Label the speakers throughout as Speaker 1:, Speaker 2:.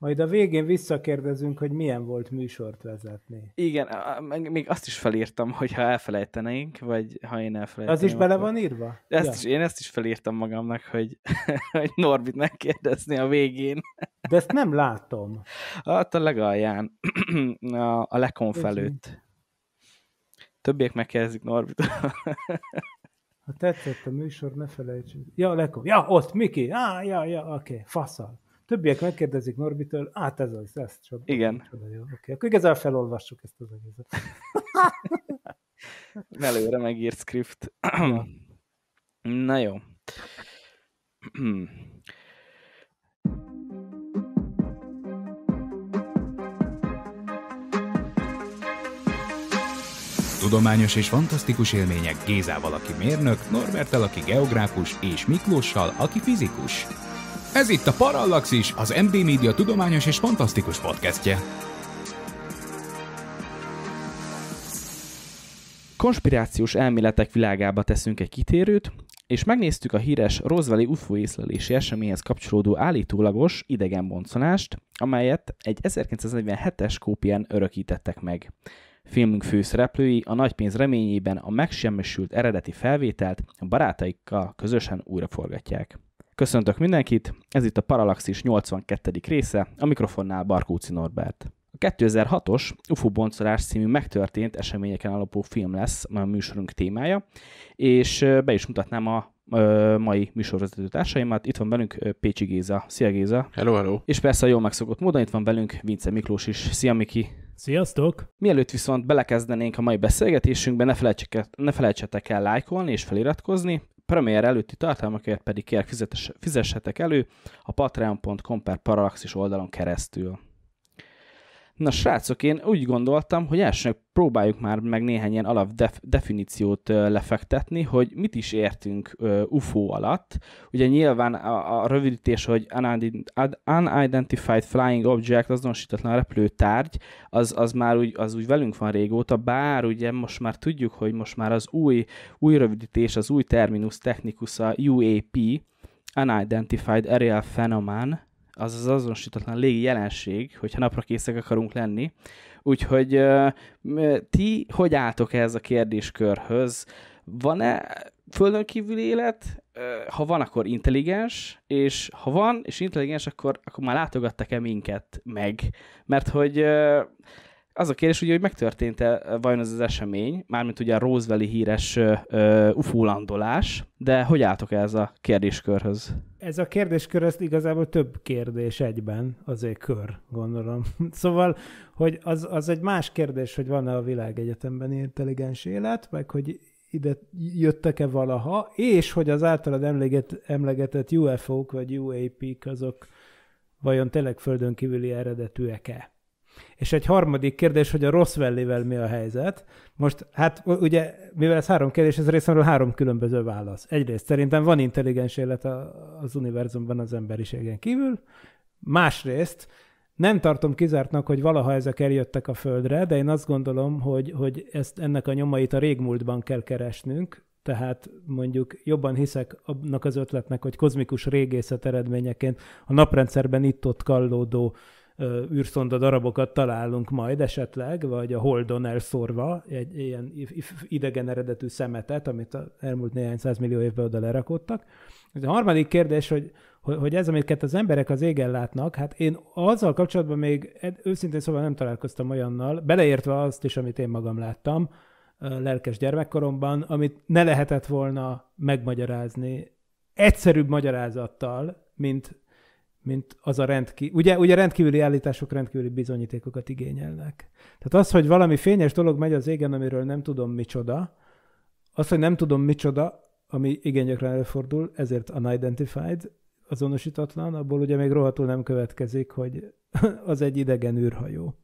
Speaker 1: Majd a végén visszakérdezünk, hogy milyen volt műsort vezetni.
Speaker 2: Igen, még azt is felírtam, hogy ha elfelejtenénk, vagy ha én elfelejteném. Az is bele van írva? Ezt ja. is, én ezt is felírtam magamnak, hogy, hogy Norbit megkérdezni a végén. De ezt nem
Speaker 1: látom.
Speaker 2: Hát a legalján, a, a lekonf előtt. Többiek megkérdezik Norbit.
Speaker 1: ha tetszett a műsor, ne
Speaker 2: felejtsük.
Speaker 1: Ja, lekonf. Ja, ott, Miki. Ah, ja, ja, oké, okay. faszal. Többiek megkérdezik Norbitől, hát ez az, ez csoda.
Speaker 2: Igen. Csoda, jó.
Speaker 1: Oké, akkor igazán felolvassuk ezt az egészet.
Speaker 3: Előre
Speaker 2: megírt script. Na jó. Tudományos és fantasztikus élmények Gézával, aki mérnök, Norbertel, aki geográfus, és Miklóssal, aki fizikus. Ez itt a Parallax is az MD Media tudományos és fantasztikus podcastje. Konspirációs elméletek világába teszünk egy kitérőt, és megnéztük a híres Roswelli UFO észlelési eseményhez kapcsolódó állítólagos idegenboncolást, amelyet egy 1947-es kópián örökítettek meg. Filmünk főszereplői a nagypénz reményében a megsemmisült eredeti felvételt a barátaikkal közösen újraforgatják. Köszöntök mindenkit, ez itt a Paralaxis 82. része, a mikrofonnál Barkóci Norbert. A 2006-os UFO boncolás című megtörtént eseményeken alapú film lesz a műsorunk témája, és be is mutatnám a mai műsorvezető társaimat. Itt van velünk Pécsi Géza. Szia Géza! Hello, hello! És persze a jól megszokott módon itt van velünk Vince Miklós is. Szia Miki! Sziasztok! Mielőtt viszont belekezdenénk a mai beszélgetésünkbe, ne felejtsetek, ne felejtsetek el lájkolni és feliratkozni, premier előtti tartalmakért pedig kérek fizessetek elő a patreon.com per paralaxis oldalon keresztül. Na srácok, én úgy gondoltam, hogy elsőnek próbáljuk már meg néhány ilyen alap def- definíciót lefektetni, hogy mit is értünk UFO alatt. Ugye nyilván a, a rövidítés, hogy Unidentified Flying Object, azonosítatlan repülő tárgy, az, az már úgy, az úgy velünk van régóta, bár ugye most már tudjuk, hogy most már az új, új rövidítés, az új terminus technikus a UAP, Unidentified Aerial Phenomenon, az az azonosítatlan légi jelenség, hogyha napra készek akarunk lenni. Úgyhogy uh, ti hogy álltok ehhez a kérdéskörhöz? Van-e földön kívüli élet? Uh, ha van, akkor intelligens, és ha van, és intelligens, akkor, akkor már látogattak-e minket meg? Mert hogy uh, az a kérdés, ugye, hogy megtörtént-e vajon ez az esemény, mármint ugye a Roosevelt híres uh, ufólandolás, de hogy álltok ez a kérdéskörhöz?
Speaker 1: Ez a kérdéskör, ez igazából több kérdés egyben, azért kör, gondolom. Szóval, hogy az, az egy más kérdés, hogy van-e a világegyetemben intelligens élet, meg hogy ide jöttek-e valaha, és hogy az általad emléget, emlegetett UFO-k vagy UAP-k azok vajon tényleg földön kívüli eredetűek-e? És egy harmadik kérdés, hogy a Roswellivel mi a helyzet. Most, hát ugye, mivel ez három kérdés, ez részemről három különböző válasz. Egyrészt szerintem van intelligens élet az univerzumban az emberiségen kívül, másrészt nem tartom kizártnak, hogy valaha ezek eljöttek a Földre, de én azt gondolom, hogy, hogy ezt, ennek a nyomait a régmúltban kell keresnünk, tehát mondjuk jobban hiszek annak az ötletnek, hogy kozmikus régészet eredményeként a naprendszerben itt-ott kallódó űrszonda darabokat találunk majd esetleg, vagy a Holdon elszórva egy ilyen idegen eredetű szemetet, amit az elmúlt néhány millió évben oda lerakottak. A harmadik kérdés, hogy, hogy ez, amiket az emberek az égen látnak, hát én azzal kapcsolatban még őszintén szóval nem találkoztam olyannal, beleértve azt is, amit én magam láttam, lelkes gyermekkoromban, amit ne lehetett volna megmagyarázni egyszerűbb magyarázattal, mint mint az a rendkívüli, ugye, ugye rendkívüli állítások rendkívüli bizonyítékokat igényelnek. Tehát az, hogy valami fényes dolog megy az égen, amiről nem tudom micsoda, az, hogy nem tudom micsoda, ami igen gyakran előfordul, ezért unidentified, azonosítatlan, abból ugye még rohadtul nem következik, hogy az egy idegen űrhajó.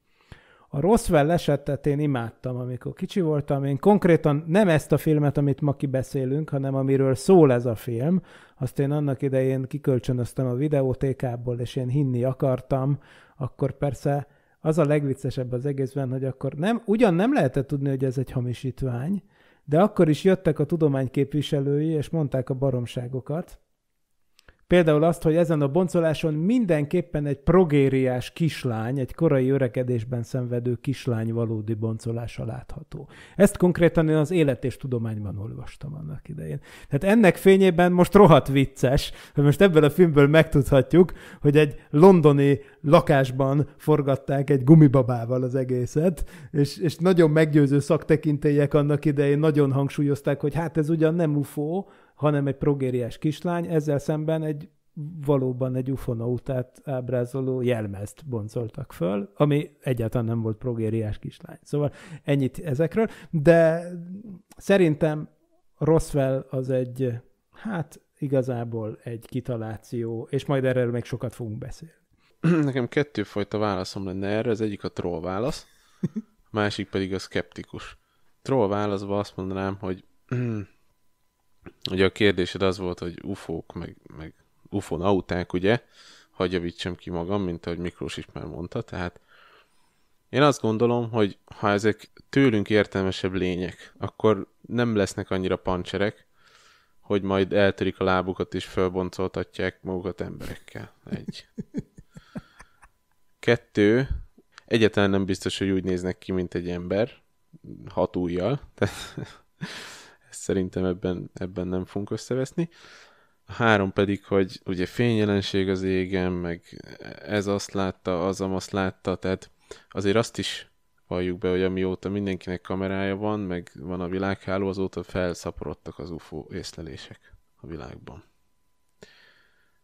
Speaker 1: A Roswell esetet én imádtam, amikor kicsi voltam. Én konkrétan nem ezt a filmet, amit ma kibeszélünk, hanem amiről szól ez a film. Azt én annak idején kikölcsönöztem a videótékából, és én hinni akartam. Akkor persze az a legviccesebb az egészben, hogy akkor nem, ugyan nem lehetett tudni, hogy ez egy hamisítvány, de akkor is jöttek a tudományképviselői, és mondták a baromságokat, Például azt, hogy ezen a boncoláson mindenképpen egy progériás kislány, egy korai öregedésben szenvedő kislány valódi boncolása látható. Ezt konkrétan én az élet és tudományban olvastam annak idején. Tehát ennek fényében most rohadt vicces, hogy most ebből a filmből megtudhatjuk, hogy egy londoni lakásban forgatták egy gumibabával az egészet, és, és nagyon meggyőző szaktekintélyek annak idején nagyon hangsúlyozták, hogy hát ez ugyan nem UFO, hanem egy progériás kislány, ezzel szemben egy valóban egy ufonautát ábrázoló jelmezt boncoltak föl, ami egyáltalán nem volt progériás kislány. Szóval ennyit ezekről, de szerintem Roswell az egy, hát igazából egy kitaláció, és majd erről még sokat fogunk beszélni.
Speaker 3: Nekem kettőfajta válaszom lenne erre, az egyik a troll válasz, a másik pedig a skeptikus. Troll válaszban azt mondanám, hogy Ugye a kérdésed az volt, hogy ufók, meg, meg ufonauták, ugye? Hagy javítsam ki magam, mint ahogy Miklós is már mondta, tehát én azt gondolom, hogy ha ezek tőlünk értelmesebb lények, akkor nem lesznek annyira pancserek, hogy majd eltörik a lábukat és fölboncoltatják magukat emberekkel. Egy. Kettő, Egyetlen nem biztos, hogy úgy néznek ki, mint egy ember, hat ujjal. Tehát szerintem ebben, ebben nem fogunk összeveszni. A három pedig, hogy ugye fényjelenség az égen, meg ez azt látta, az azt látta, tehát azért azt is valljuk be, hogy amióta mindenkinek kamerája van, meg van a világháló, azóta felszaporodtak az UFO észlelések a világban.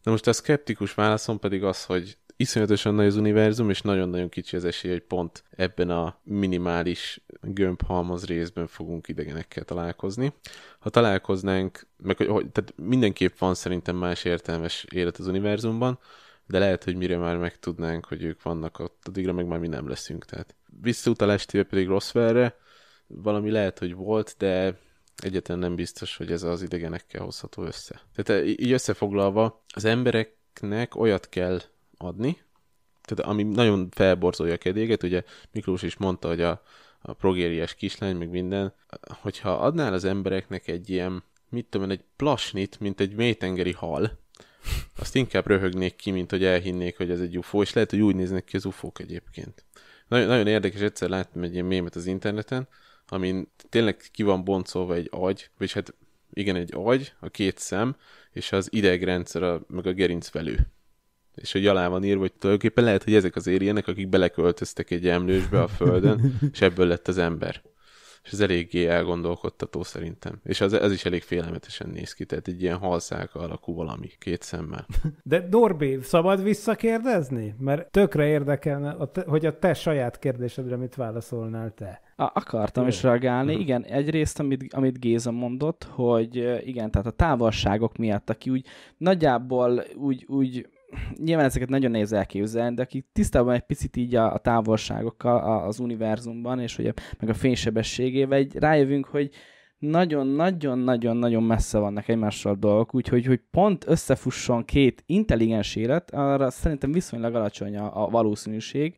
Speaker 3: Na most a szkeptikus válaszom pedig az, hogy iszonyatosan nagy az univerzum, és nagyon-nagyon kicsi az esély, hogy pont ebben a minimális gömbhalmaz részben fogunk idegenekkel találkozni. Ha találkoznánk, meg, hogy, tehát mindenképp van szerintem más értelmes élet az univerzumban, de lehet, hogy mire már megtudnánk, hogy ők vannak ott, addigra meg már mi nem leszünk. Tehát visszautalás téve pedig Roswellre, valami lehet, hogy volt, de egyetlen nem biztos, hogy ez az idegenekkel hozható össze. Tehát így összefoglalva, az embereknek olyat kell adni. Tehát ami nagyon felborzolja a kedéget, ugye Miklós is mondta, hogy a, a progériás kislány, meg minden, hogyha adnál az embereknek egy ilyen, mit tudom én, egy plasnit, mint egy mélytengeri hal, azt inkább röhögnék ki, mint hogy elhinnék, hogy ez egy UFO, és lehet, hogy úgy néznek ki az UFO-k egyébként. Nagyon, nagyon érdekes, egyszer láttam egy ilyen mémet az interneten, amin tényleg ki van boncolva egy agy, vagyis hát igen, egy agy, a két szem, és az idegrendszer, a, meg a gerincvelő és hogy alá van írva, hogy tulajdonképpen lehet, hogy ezek az érjenek, akik beleköltöztek egy emlősbe a földön, és ebből lett az ember. És ez eléggé elgondolkodtató szerintem. És az, ez is elég félelmetesen néz ki, tehát egy ilyen halszálka alakú valami két szemmel.
Speaker 1: De Norbi, szabad visszakérdezni? Mert tökre érdekelne, hogy a te saját kérdésedre mit válaszolnál te.
Speaker 3: A, akartam Jó. is
Speaker 2: reagálni. Uh-huh. Igen, egyrészt, amit, amit Géza mondott, hogy igen, tehát a távolságok miatt, aki úgy nagyjából úgy, úgy nyilván ezeket nagyon nehéz elképzelni, de aki tisztában egy picit így a, a távolságokkal a, az univerzumban, és hogy a, meg a fénysebességével, egy rájövünk, hogy nagyon-nagyon-nagyon-nagyon messze vannak egymással dolgok, úgyhogy hogy pont összefusson két intelligens élet, arra szerintem viszonylag alacsony a, a valószínűség.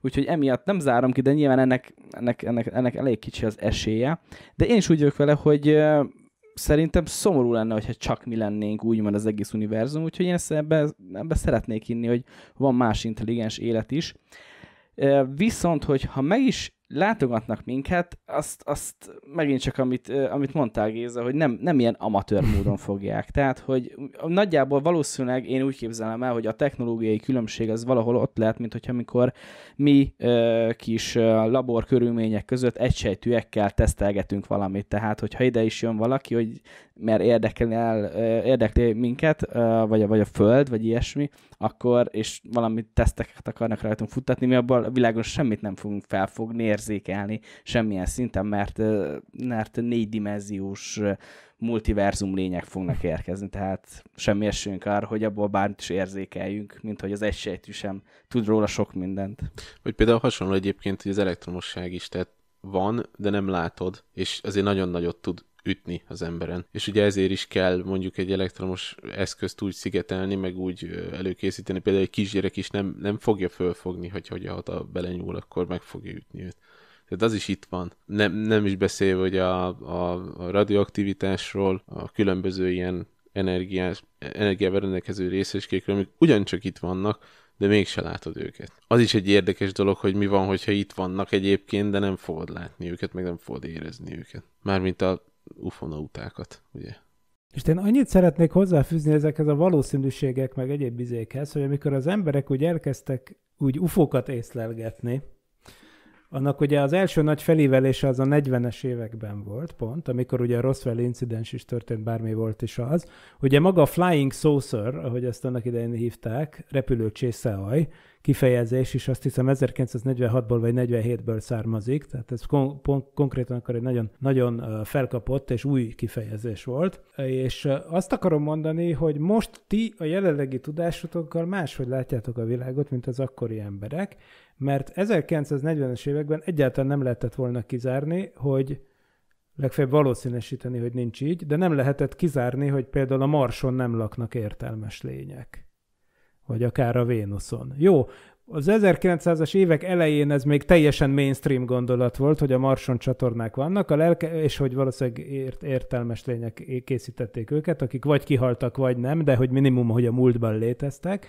Speaker 2: Úgyhogy emiatt nem zárom ki, de nyilván ennek, ennek, ennek, ennek elég kicsi az esélye. De én is úgy vagyok vele, hogy szerintem szomorú lenne, hogyha csak mi lennénk úgymond az egész univerzum, úgyhogy én ezt ebbe, ebbe szeretnék hinni, hogy van más intelligens élet is. Viszont, hogy ha meg is látogatnak minket, azt, azt megint csak, amit, amit mondtál Géza, hogy nem, nem ilyen amatőr módon fogják. Tehát, hogy nagyjából valószínűleg én úgy képzelem el, hogy a technológiai különbség az valahol ott lehet, mint hogyha amikor mi kis labor körülmények között egysejtűekkel tesztelgetünk valamit. Tehát, hogyha ide is jön valaki, hogy mert érdekel érdekli minket, vagy, a, vagy a föld, vagy ilyesmi, akkor, és valami teszteket akarnak rajtunk futtatni, mi abból világon semmit nem fogunk felfogni, érzékelni semmilyen szinten, mert, mert négydimenziós multiverzum lények fognak érkezni, tehát semmi esélyünk arra, hogy abból bármit is érzékeljünk, mint hogy az egysejtű sem tud róla sok mindent.
Speaker 3: Vagy például hasonló egyébként, hogy az elektromosság is, tehát van, de nem látod, és azért nagyon nagyot tud ütni az emberen. És ugye ezért is kell mondjuk egy elektromos eszközt úgy szigetelni, meg úgy előkészíteni, például egy kisgyerek is nem, nem fogja fölfogni, hogy hogy a belenyúl, akkor meg fogja ütni őt. Tehát az is itt van. Nem, nem is beszélve, hogy a, a, a radioaktivitásról, a különböző ilyen energiás, energiával rendelkező részecskékről, amik ugyancsak itt vannak, de mégse látod őket. Az is egy érdekes dolog, hogy mi van, hogyha itt vannak egyébként, de nem fogod látni őket, meg nem fogod érezni őket. Mármint a ufonautákat, ugye?
Speaker 1: És én annyit szeretnék hozzáfűzni ezekhez a valószínűségek meg egyéb bizékhez, hogy amikor az emberek úgy elkezdtek úgy ufokat észlelgetni, annak ugye az első nagy felívelése az a 40-es években volt pont, amikor ugye a Roswell incidens is történt, bármi volt is az. Ugye maga a Flying Saucer, ahogy ezt annak idején hívták, repülő csészeaj, kifejezés is azt hiszem 1946-ból vagy 47-ből származik, tehát ez kon- konkrétan akkor egy nagyon, nagyon felkapott és új kifejezés volt. És azt akarom mondani, hogy most ti a jelenlegi tudásotokkal máshogy látjátok a világot, mint az akkori emberek, mert 1940-es években egyáltalán nem lehetett volna kizárni, hogy legfeljebb valószínűsíteni, hogy nincs így, de nem lehetett kizárni, hogy például a Marson nem laknak értelmes lények vagy akár a Vénuszon. Jó, az 1900-as évek elején ez még teljesen mainstream gondolat volt, hogy a Marson csatornák vannak, a lelke, és hogy valószínűleg ért, értelmes lények készítették őket, akik vagy kihaltak, vagy nem, de hogy minimum, hogy a múltban léteztek.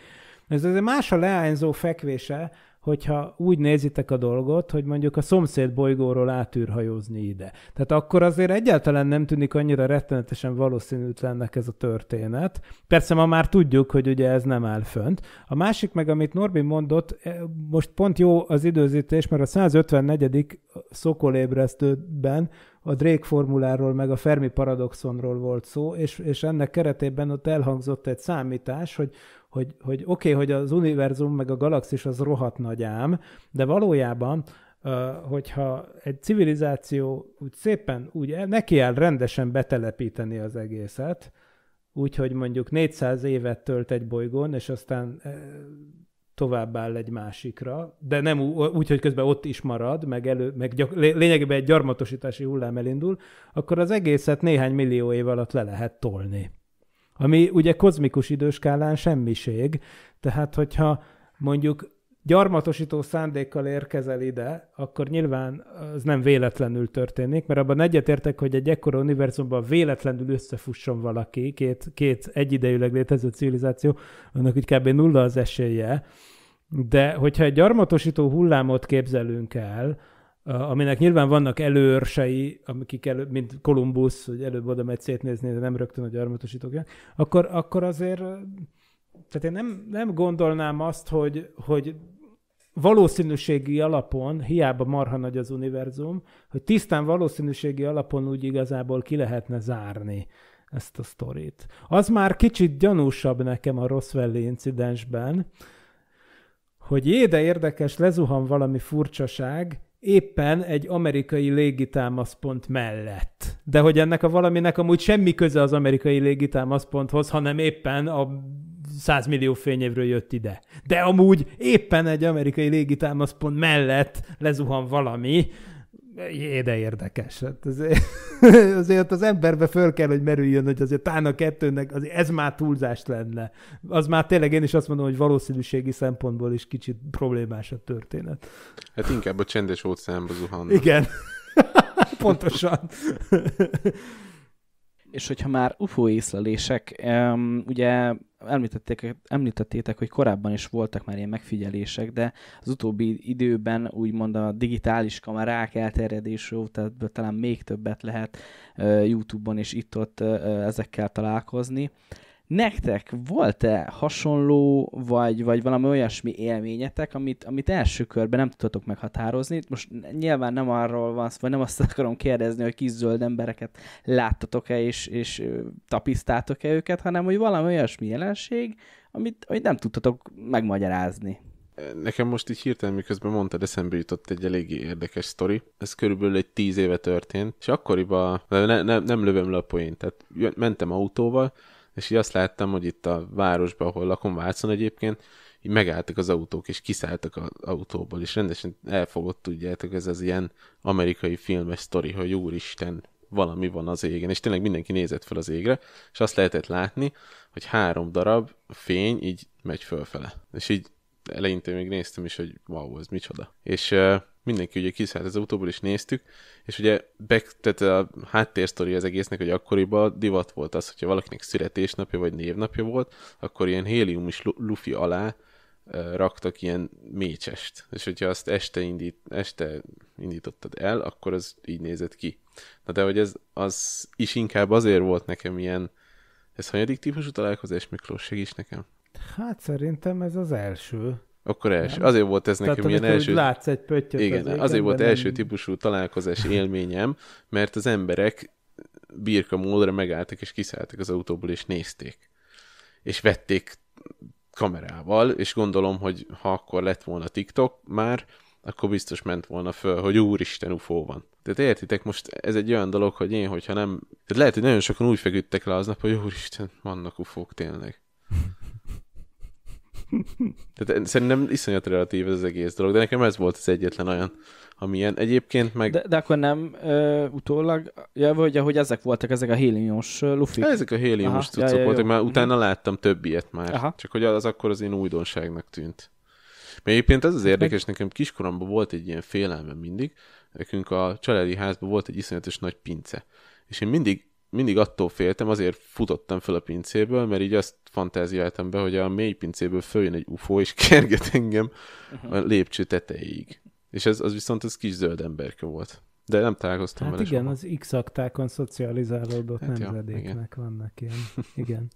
Speaker 1: Ez azért más a leányzó fekvése, hogyha úgy nézitek a dolgot, hogy mondjuk a szomszéd bolygóról átűrhajózni ide. Tehát akkor azért egyáltalán nem tűnik annyira rettenetesen valószínűtlennek ez a történet. Persze ma már tudjuk, hogy ugye ez nem áll fönt. A másik meg, amit Norbi mondott, e, most pont jó az időzítés, mert a 154. szokolébresztőben a Drake formuláról, meg a Fermi paradoxonról volt szó, és, és ennek keretében ott elhangzott egy számítás, hogy hogy, hogy oké, okay, hogy az univerzum meg a galaxis az rohadt nagy ám, de valójában hogyha egy civilizáció úgy szépen, úgy neki áll rendesen betelepíteni az egészet, úgyhogy mondjuk 400 évet tölt egy bolygón, és aztán tovább áll egy másikra, de nem úgy, hogy közben ott is marad, meg, elő, meg gyak, lényegében egy gyarmatosítási hullám elindul, akkor az egészet néhány millió év alatt le lehet tolni. Ami ugye kozmikus időskálán semmiség, tehát hogyha mondjuk gyarmatosító szándékkal érkezel ide, akkor nyilván az nem véletlenül történik, mert abban egyetértek, hogy egy ekkora univerzumban véletlenül összefusson valaki, két, két egyidejűleg létező civilizáció, annak úgy kb. nulla az esélye, de hogyha egy gyarmatosító hullámot képzelünk el, aminek nyilván vannak előrsei, amik elő, mint Kolumbusz, hogy előbb oda megy szétnézni, de nem rögtön a gyarmatosítók, akkor, akkor azért, tehát én nem, nem gondolnám azt, hogy, hogy valószínűségi alapon, hiába marha nagy az univerzum, hogy tisztán valószínűségi alapon úgy igazából ki lehetne zárni ezt a sztorit. Az már kicsit gyanúsabb nekem a Roswelli incidensben, hogy jé, de érdekes, lezuhan valami furcsaság, éppen egy amerikai légitámaszpont mellett. De hogy ennek a valaminek amúgy semmi köze az amerikai légitámaszponthoz, hanem éppen a 100 millió fényévről jött ide. De amúgy éppen egy amerikai légitámaszpont mellett lezuhan valami, jé, de érdekes. Hát azért, azért az emberbe föl kell, hogy merüljön, hogy azért tán a kettőnek, azért ez már túlzást lenne. Az már tényleg én is azt mondom, hogy valószínűségi szempontból is kicsit problémás
Speaker 2: a történet.
Speaker 3: Hát inkább a csendes óceánba zuhannak. Igen. Pontosan
Speaker 2: és hogyha már UFO észlelések, um, ugye említették, említettétek, hogy korábban is voltak már ilyen megfigyelések, de az utóbbi időben úgymond a digitális kamerák elterjedés óta ebből talán még többet lehet uh, YouTube-on és itt-ott uh, ezekkel találkozni. Nektek volt-e hasonló, vagy, vagy valami olyasmi élményetek, amit, amit első körben nem tudtok meghatározni? Most nyilván nem arról van vagy nem azt akarom kérdezni, hogy kis zöld embereket láttatok-e és, és tapisztáltok e őket, hanem hogy
Speaker 3: valami olyasmi jelenség, amit, amit nem tudtatok megmagyarázni. Nekem most így hirtelen, miközben mondtad, eszembe jutott egy eléggé érdekes sztori. Ez körülbelül egy tíz éve történt, és akkoriban ne, ne, nem lövöm le a poént. Tehát mentem autóval, és így azt láttam, hogy itt a városban, ahol lakom Vácon egyébként, így megálltak az autók, és kiszálltak az autóból, és rendesen elfogott, tudjátok, ez az ilyen amerikai filmes sztori, hogy úristen, valami van az égen, és tényleg mindenki nézett fel az égre, és azt lehetett látni, hogy három darab fény így megy fölfele. És így eleinte még néztem is, hogy wow, ez micsoda. És mindenki ugye kiszállt az autóból, és néztük, és ugye back, tehát a háttérsztori az egésznek, hogy akkoriban divat volt az, hogyha valakinek születésnapja vagy névnapja volt, akkor ilyen hélium is lufi alá raktak ilyen mécsest, és hogyha azt este, indít, este indítottad el, akkor az így nézett ki. Na de hogy ez az is inkább azért volt nekem ilyen, ez hanyadik típusú találkozás, Miklós, segíts nekem?
Speaker 1: Hát szerintem ez az első. Akkor első. Nem? Azért volt ez nekem Tehát, ilyen első... látsz egy pöttyöt Igen, az azért volt nem... első
Speaker 3: típusú találkozás élményem, mert az emberek birka módra megálltak és kiszálltak az autóból és nézték. És vették kamerával, és gondolom, hogy ha akkor lett volna TikTok már, akkor biztos ment volna föl, hogy úristen, UFO van. Tehát értitek, most ez egy olyan dolog, hogy én, hogyha nem... Tehát lehet, hogy nagyon sokan úgy feküdtek le aznap, hogy úristen, vannak ufók tényleg. Tehát eh, szerintem iszonyat relatív ez az egész dolog, de nekem ez volt az egyetlen olyan, amilyen egyébként meg... De,
Speaker 2: de akkor nem ö, utólag, ja, vagy ahogy ezek voltak, ezek a héliumos lufik? Hát, ezek a héliumos cuccok ja, ja, voltak,
Speaker 3: mert mhm. utána láttam többiet már, Aha. csak hogy az akkor az én újdonságnak tűnt. Mert egyébként ez az érdekes, nekem kiskoromban volt egy ilyen félelme mindig, nekünk a családi házban volt egy iszonyatos nagy pince, és én mindig mindig attól féltem, azért futottam fel a pincéből, mert így azt fantáziáltam be, hogy a mély pincéből följön egy UFO, és kerget engem mhm. a lépcső tetejéig. És ez, az viszont az kis zöld emberke volt. De nem találkoztam hát vele igen,
Speaker 1: soha. az X-aktákon szocializálódott hát nemzedéknek ja, vannak ilyen. Igen.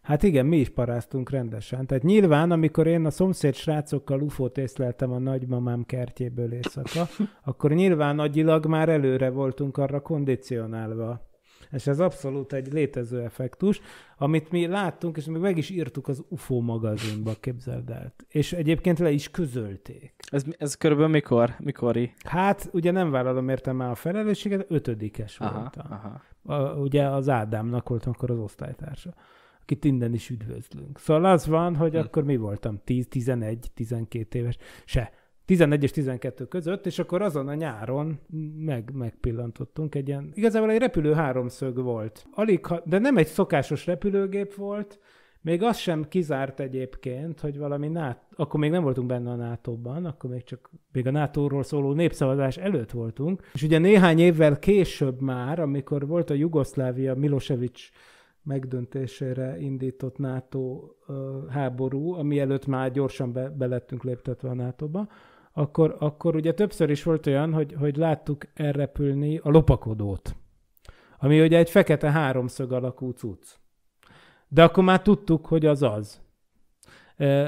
Speaker 1: Hát igen, mi is paráztunk rendesen. Tehát nyilván, amikor én a szomszéd srácokkal ufót észleltem a nagymamám kertjéből éjszaka, akkor nyilván agyilag már előre voltunk arra kondicionálva, és ez abszolút egy létező effektus, amit mi láttunk, és még meg is írtuk az UFO magazinba, képzeld el. És egyébként le is közölték. Ez,
Speaker 2: ez körülbelül mikor?
Speaker 1: Mikori? Hát, ugye nem vállalom értem már a felelősséget, ötödikes aha, voltam. Aha. A, ugye az Ádámnak voltam akkor az osztálytársa akit innen is üdvözlünk. Szóval az van, hogy hm. akkor mi voltam, 10, 11, 12 éves, se. 11 és 12 között, és akkor azon a nyáron meg, megpillantottunk egy ilyen, igazából egy repülő háromszög volt. Alig, ha, de nem egy szokásos repülőgép volt, még az sem kizárt egyébként, hogy valami NATO, akkor még nem voltunk benne a NATO-ban, akkor még csak még a NATO-ról szóló népszavazás előtt voltunk, és ugye néhány évvel később már, amikor volt a Jugoszlávia Milosevic megdöntésére indított NATO háború, ami előtt már gyorsan be, be lettünk léptetve a NATO-ba, akkor, akkor ugye többször is volt olyan, hogy, hogy láttuk elrepülni a lopakodót, ami ugye egy fekete háromszög alakú cucc. De akkor már tudtuk, hogy az az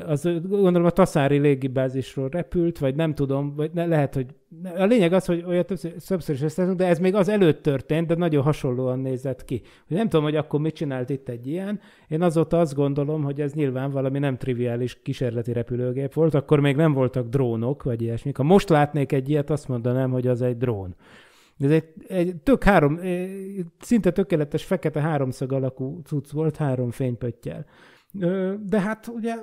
Speaker 1: az gondolom a Taszári légibázisról repült, vagy nem tudom, vagy ne, lehet, hogy a lényeg az, hogy olyat többször, többször is összeszünk, de ez még az előtt történt, de nagyon hasonlóan nézett ki. Nem tudom, hogy akkor mit csinált itt egy ilyen. Én azóta azt gondolom, hogy ez nyilván valami nem triviális kísérleti repülőgép volt, akkor még nem voltak drónok, vagy ilyesmik. Ha most látnék egy ilyet, azt mondanám, hogy az egy drón. Ez egy, egy tök három, szinte tökéletes fekete háromszög alakú cucc volt három fénypöttyel. De hát ugye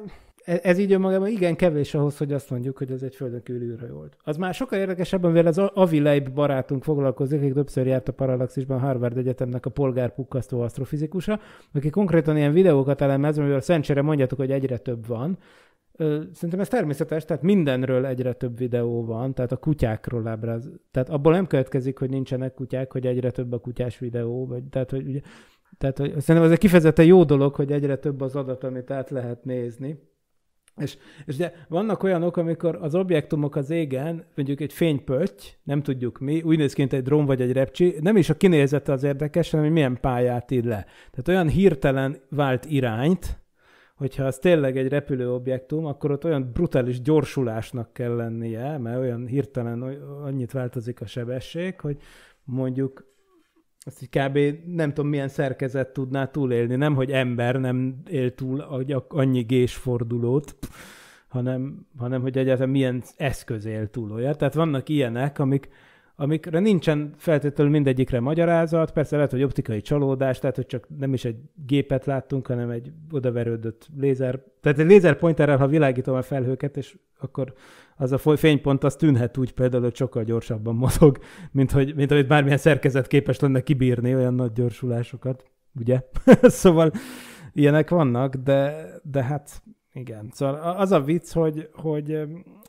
Speaker 1: e, ez így önmagában igen kevés ahhoz, hogy azt mondjuk, hogy ez egy földön kívüli volt. Az már sokkal érdekesebb, mivel az Avi Leib barátunk foglalkozik, akik többször járt a Parallaxisban Harvard Egyetemnek a polgárpukkasztó asztrofizikusa, aki konkrétan ilyen videókat elemez, amivel szentsére mondjátok, hogy egyre több van, Szerintem ez természetes, tehát mindenről egyre több videó van, tehát a kutyákról ábráz. Tehát abból nem következik, hogy nincsenek kutyák, hogy egyre több a kutyás videó, vagy tehát, hogy ugye tehát hogy szerintem ez egy kifejezetten jó dolog, hogy egyre több az adat, amit át lehet nézni. És, és ugye vannak olyanok, amikor az objektumok az égen, mondjuk egy fénypötty, nem tudjuk mi, úgy néz ki, mint egy drón vagy egy repcsi, nem is a kinézete az érdekes, hanem hogy milyen pályát ír le. Tehát olyan hirtelen vált irányt, hogyha az tényleg egy repülő objektum, akkor ott olyan brutális gyorsulásnak kell lennie, mert olyan hirtelen annyit változik a sebesség, hogy mondjuk azt így kb. nem tudom, milyen szerkezet tudná túlélni. Nem, hogy ember nem él túl annyi gésfordulót, hanem, hanem hogy egyáltalán milyen eszköz él túl olyat. Tehát vannak ilyenek, amik, amikre nincsen feltétlenül mindegyikre magyarázat, persze lehet, hogy optikai csalódás, tehát hogy csak nem is egy gépet láttunk, hanem egy odaverődött lézer, tehát egy lézerpointerrel, ha világítom a felhőket, és akkor az a fénypont az tűnhet úgy például, hogy sokkal gyorsabban mozog, mint hogy, mint hogy bármilyen szerkezet képes lenne kibírni olyan nagy gyorsulásokat, ugye? szóval ilyenek vannak, de, de hát igen. Szóval az a vicc, hogy, hogy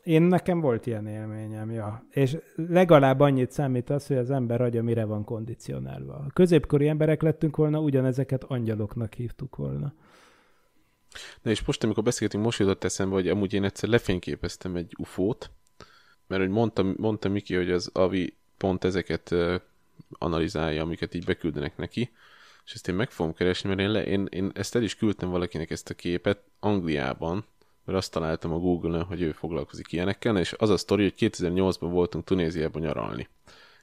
Speaker 1: én nekem volt ilyen élményem, ja. És legalább annyit számít az, hogy az ember agya mire van kondicionálva. A középkori emberek lettünk volna, ugyanezeket angyaloknak hívtuk volna.
Speaker 3: Na és most, amikor beszélgetünk, most jutott eszembe, hogy amúgy én egyszer lefényképeztem egy ufót, mert hogy mondta, mondta Miki, hogy az Avi pont ezeket analizálja, amiket így beküldenek neki, és ezt én meg fogom keresni, mert én, le, én, én ezt el is küldtem valakinek ezt a képet Angliában, mert azt találtam a google on hogy ő foglalkozik ilyenekkel, és az a sztori, hogy 2008-ban voltunk Tunéziában nyaralni.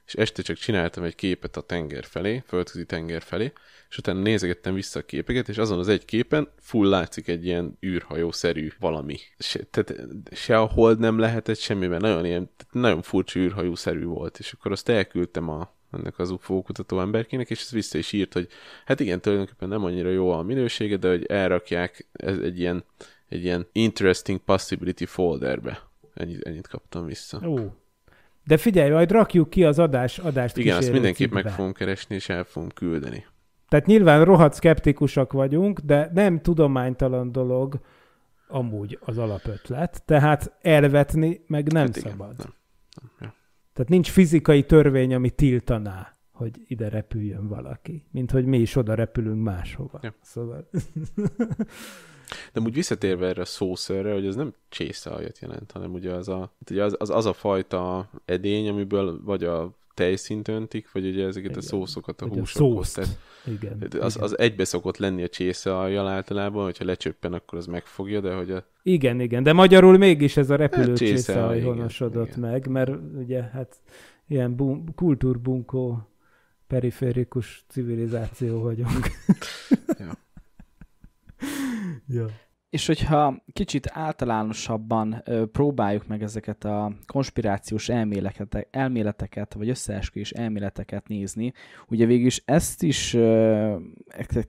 Speaker 3: És este csak csináltam egy képet a tenger felé, földközi tenger felé, és utána nézegettem vissza a képeket, és azon az egy képen full látszik egy ilyen űrhajószerű valami. Se, tehát se a hold nem lehetett semmi, mert nagyon, ilyen, nagyon furcsa űrhajószerű volt, és akkor azt elküldtem a, ennek az UFO kutató emberkének, és ez vissza is írt, hogy hát igen, tulajdonképpen nem annyira jó a minősége, de hogy elrakják ez egy ilyen egy ilyen interesting possibility folderbe. Ennyit, ennyit kaptam vissza.
Speaker 1: Ó. De figyelj, majd rakjuk ki az adás, adást Igen, azt mindenképp meg
Speaker 3: fogunk keresni, és el fogunk küldeni.
Speaker 1: Tehát nyilván rohadt szkeptikusak vagyunk, de nem tudománytalan dolog amúgy az alapötlet, tehát elvetni meg nem hát igen, szabad. Nem, nem, nem. Tehát nincs fizikai törvény, ami tiltaná, hogy ide repüljön valaki, mint hogy mi is oda repülünk máshova. Ja. Szóval...
Speaker 3: De úgy visszatérve erre a szószörre, hogy ez nem csészealjat jelent, hanem ugye az a, hát ugye az, az, az a fajta edény, amiből vagy a tejszint öntik, vagy ugye ezeket igen. a szószokat, a ugye húsokhoz. Tehát, igen, az, igen. az egybe szokott lenni a csésze aljal általában, hogyha lecsöppen, akkor az megfogja, de hogy a...
Speaker 1: Igen, igen, de magyarul mégis ez a hát repülő hát, csésze alj honosodott igen. meg, mert ugye hát ilyen kultúrbunkó periférikus civilizáció vagyunk.
Speaker 3: ja. ja.
Speaker 2: És hogyha kicsit általánosabban próbáljuk meg ezeket a konspirációs elméleteket, elméleteket vagy összeesküvés elméleteket nézni, ugye végül is ezt is e,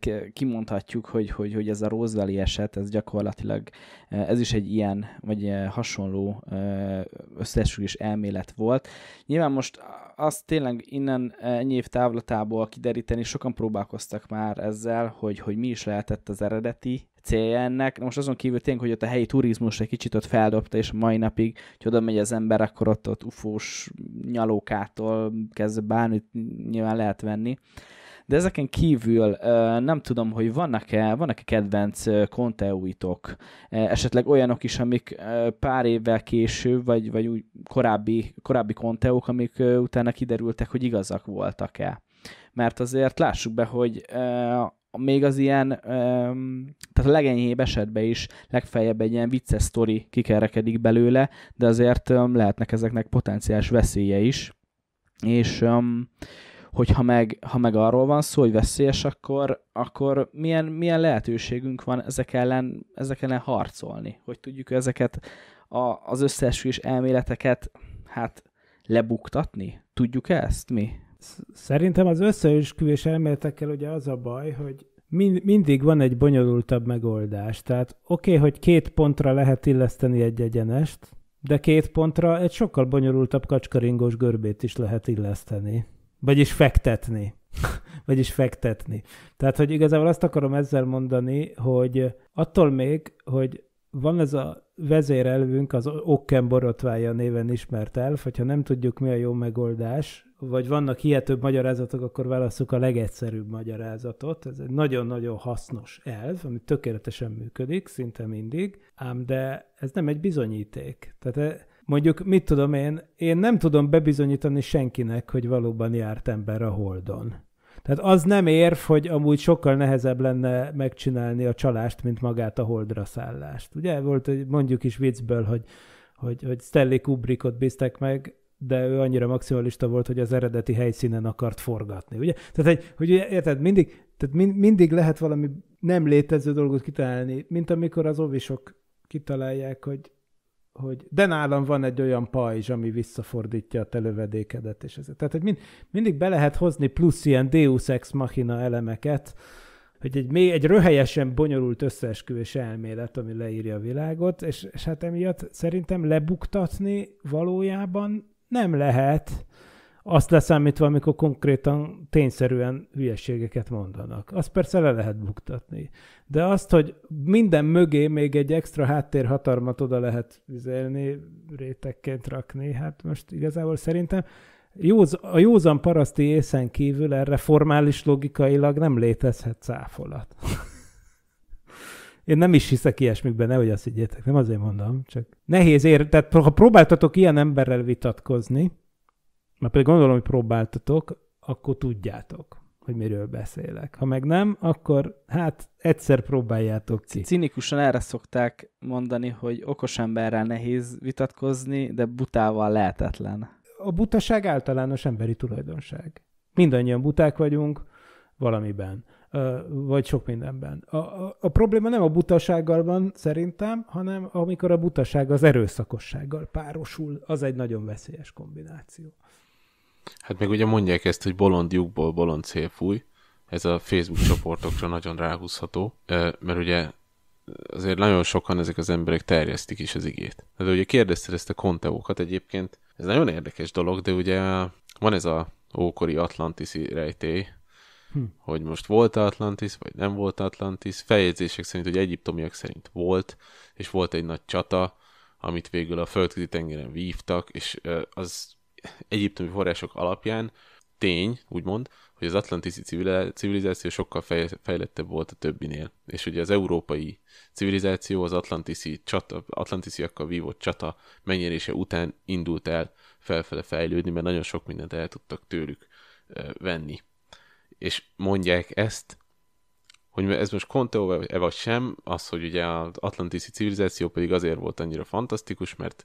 Speaker 2: e, kimondhatjuk, hogy, hogy, hogy ez a Roosevelt eset, ez gyakorlatilag, ez is egy ilyen, vagy hasonló összeesküvés elmélet volt. Nyilván most azt tényleg innen ennyi év távlatából kideríteni, sokan próbálkoztak már ezzel, hogy, hogy mi is lehetett az eredeti célja ennek. Most azon kívül tényleg, hogy ott a helyi turizmus egy kicsit ott feldobta, és mai napig, hogy oda megy az ember, akkor ott, ott ufós nyalókától kezdve bármit nyilván lehet venni. De ezeken kívül nem tudom, hogy vannak-e, vannak-e kedvenc konteúitok, esetleg olyanok is, amik pár évvel később, vagy, vagy úgy korábbi, korábbi konteók, amik utána kiderültek, hogy igazak voltak-e. Mert azért lássuk be, hogy még az ilyen, tehát a legenyhébb esetben is legfeljebb egy ilyen vicces sztori kikerekedik belőle, de azért lehetnek ezeknek potenciális veszélye is. És hogyha meg, ha meg arról van szó, hogy veszélyes, akkor, akkor milyen, milyen lehetőségünk van ezek ellen, ezek ellen harcolni? Hogy tudjuk ezeket a, az összeesküvés elméleteket hát lebuktatni? Tudjuk ezt mi?
Speaker 1: Szerintem az összeesküvés elméletekkel ugye az a baj, hogy mind, mindig van egy bonyolultabb megoldás. Tehát oké, okay, hogy két pontra lehet illeszteni egy egyenest, de két pontra egy sokkal bonyolultabb kacskaringós görbét is lehet illeszteni. Vagyis fektetni. Vagyis fektetni. Tehát, hogy igazából azt akarom ezzel mondani, hogy attól még, hogy van ez a vezérelvünk, az okken borotvája néven ismert elf, hogyha nem tudjuk, mi a jó megoldás, vagy vannak hihetőbb magyarázatok, akkor válasszuk a legegyszerűbb magyarázatot. Ez egy nagyon-nagyon hasznos elv, ami tökéletesen működik, szinte mindig, ám de ez nem egy bizonyíték. Tehát Mondjuk, mit tudom én, én nem tudom bebizonyítani senkinek, hogy valóban járt ember a Holdon. Tehát az nem érv, hogy amúgy sokkal nehezebb lenne megcsinálni a csalást, mint magát a holdra szállást. Ugye volt egy, mondjuk is viccből, hogy, hogy, hogy Stanley Kubrickot bíztek meg, de ő annyira maximalista volt, hogy az eredeti helyszínen akart forgatni, ugye? Tehát, hogy, ugye, érted, mindig, tehát min, mindig lehet valami nem létező dolgot kitalálni, mint amikor az ovisok kitalálják, hogy hogy de nálam van egy olyan pajzs, ami visszafordítja a te lövedékedet, és ez. Tehát, hogy mind, mindig be lehet hozni plusz ilyen Deus Ex Machina elemeket, hogy egy, még egy röhelyesen bonyolult összeesküvés elmélet, ami leírja a világot, és, és hát emiatt szerintem lebuktatni valójában nem lehet, azt leszámítva, amikor konkrétan tényszerűen hülyeségeket mondanak. Azt persze le lehet buktatni. De azt, hogy minden mögé még egy extra háttérhatalmat oda lehet vizelni, rétegként rakni, hát most igazából szerintem józ, a józan paraszti észen kívül erre formális logikailag nem létezhet cáfolat. Én nem is hiszek ilyesmikben, nehogy azt higgyétek, nem azért mondom, csak nehéz ér, tehát ha próbáltatok ilyen emberrel vitatkozni, mert pedig gondolom, hogy próbáltatok, akkor tudjátok, hogy miről beszélek. Ha meg nem, akkor hát egyszer próbáljátok ki.
Speaker 2: Cinikusan erre szokták mondani, hogy okos emberrel nehéz vitatkozni, de butával lehetetlen.
Speaker 1: A butaság általános emberi tulajdonság. Mindannyian buták vagyunk valamiben vagy sok mindenben. A, a, a probléma nem a butasággal van szerintem, hanem amikor a butaság az erőszakossággal párosul, az egy nagyon veszélyes kombináció.
Speaker 3: Hát meg ugye mondják ezt, hogy bolond lyukból bolond szél fúj. Ez a Facebook csoportokra nagyon ráhúzható, mert ugye azért nagyon sokan ezek az emberek terjesztik is az igét. De hát ugye kérdezted ezt a konteókat egyébként, ez nagyon érdekes dolog, de ugye van ez a ókori Atlantiszi rejtély, hm. hogy most volt -e Atlantis, vagy nem volt Atlantis. Feljegyzések szerint, hogy egyiptomiak szerint volt, és volt egy nagy csata, amit végül a földközi tengeren vívtak, és az egyiptomi források alapján tény, úgymond, hogy az atlantiszi civilizáció sokkal fejlettebb volt a többinél. És ugye az európai civilizáció az atlantiszi csata, atlantisziakkal vívott csata megnyerése után indult el felfele fejlődni, mert nagyon sok mindent el tudtak tőlük venni. És mondják ezt, hogy ez most konteó-e vagy sem, az, hogy ugye az atlantiszi civilizáció pedig azért volt annyira fantasztikus, mert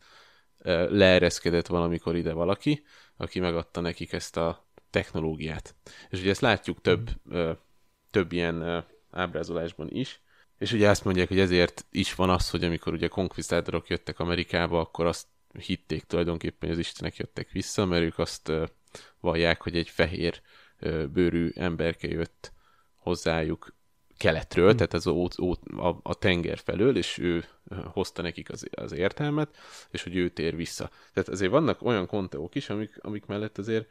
Speaker 3: leereszkedett valamikor ide valaki, aki megadta nekik ezt a technológiát. És ugye ezt látjuk több, hmm. több ilyen ábrázolásban is, és ugye azt mondják, hogy ezért is van az, hogy amikor ugye konkvisztátorok jöttek Amerikába, akkor azt hitték tulajdonképpen, hogy az Istenek jöttek vissza, mert ők azt vallják, hogy egy fehér bőrű emberke jött hozzájuk keletről, hmm. tehát az ó, ó, a, a tenger felől, és ő hozta nekik az, az értelmet, és hogy ő tér vissza. Tehát azért vannak olyan konteók is, amik, amik mellett azért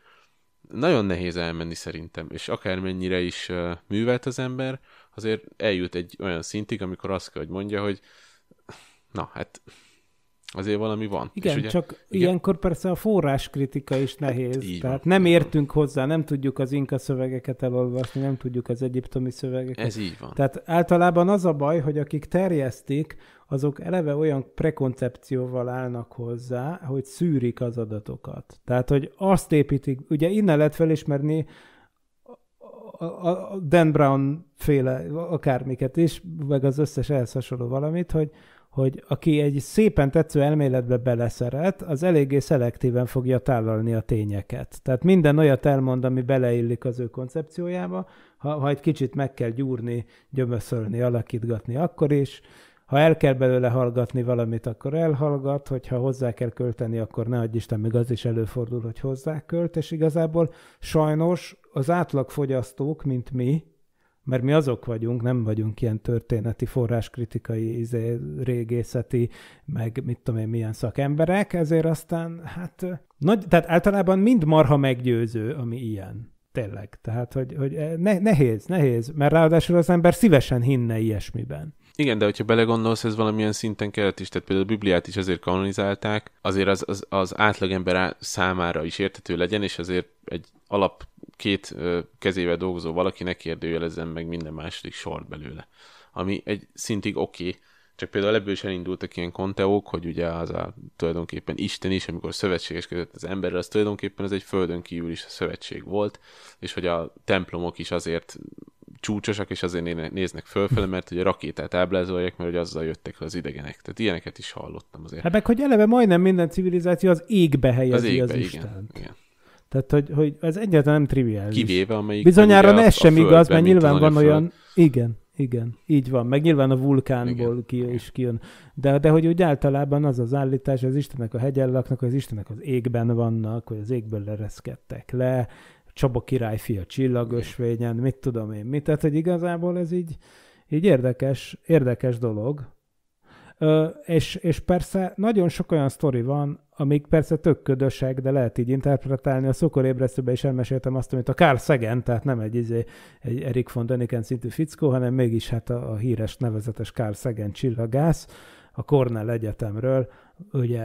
Speaker 3: nagyon nehéz elmenni szerintem, és akármennyire is uh, művelt az ember, azért eljut egy olyan szintig, amikor azt kell, hogy mondja, hogy na, hát azért valami van. Igen, ugye, csak ugye...
Speaker 1: ilyenkor persze a forráskritika is hát, nehéz. Hát, tehát van, nem értünk van. hozzá, nem tudjuk az inka szövegeket elolvasni, nem tudjuk az egyiptomi szövegeket. Ez így van. Tehát általában az a baj, hogy akik terjesztik, azok eleve olyan prekoncepcióval állnak hozzá, hogy szűrik az adatokat. Tehát, hogy azt építik, ugye innen lehet felismerni a, a Dan Brown féle akármiket is, meg az összes ehhez hasonló valamit, hogy hogy aki egy szépen tetsző elméletbe beleszeret, az eléggé szelektíven fogja tálalni a tényeket. Tehát minden olyat elmond, ami beleillik az ő koncepciójába, ha, ha egy kicsit meg kell gyúrni, gyömöszölni, alakítgatni, akkor is, ha el kell belőle hallgatni valamit, akkor elhallgat, hogyha hozzá kell költeni, akkor ne adj Isten, még az is előfordul, hogy hozzá költ, és igazából sajnos az átlagfogyasztók, mint mi, mert mi azok vagyunk, nem vagyunk ilyen történeti, forráskritikai, izé, régészeti, meg mit tudom én milyen szakemberek, ezért aztán hát nagy, tehát általában mind marha meggyőző, ami ilyen. Tényleg. Tehát, hogy, hogy eh, ne, nehéz, nehéz, mert ráadásul az ember szívesen hinne ilyesmiben.
Speaker 3: Igen, de hogyha belegondolsz, ez valamilyen szinten kellett is, tehát például a Bibliát is azért kanonizálták, azért az, az, az átlagember számára is érthető legyen, és azért egy alap két kezével dolgozó valaki ne kérdőjelezzen meg minden második sort belőle. Ami egy szintig oké, okay, csak például ebből is elindultak ilyen konteók, hogy ugye az a tulajdonképpen Isten is, amikor szövetséges között az emberrel, az tulajdonképpen ez egy földön kívül is a szövetség volt, és hogy a templomok is azért csúcsosak, és azért néznek fölfele, mert hogy a rakétát ábrázolják, mert hogy azzal jöttek az idegenek. Tehát ilyeneket is hallottam azért. Hát meg, hogy
Speaker 1: eleve majdnem minden civilizáció az égbe helyezi az, égbe, az Istent. Igen, igen. Tehát, hogy, hogy ez egyáltalán nem triviális. Kivéve, amelyik... Bizonyára ne ez sem igaz, mert nyilván van olyan... Igen, igen, így van. Meg nyilván a vulkánból igen, ki is kijön. De, de hogy úgy általában az az állítás, az Istenek a hegyen laknak, az Istenek az égben vannak, hogy az égből lereszkedtek le, Csaba király fia csillagösvényen, mit tudom én mit. Tehát, hogy igazából ez így, így érdekes, érdekes dolog. Ö, és, és persze nagyon sok olyan sztori van, amik persze tök ködösek, de lehet így interpretálni. A szokorébresztőben is elmeséltem azt, amit a Carl Sagan, tehát nem egy, izé, egy Erik von Däniken szintű fickó, hanem mégis hát a, a híres, nevezetes Carl Sagan csillagász, a Cornell Egyetemről, ugye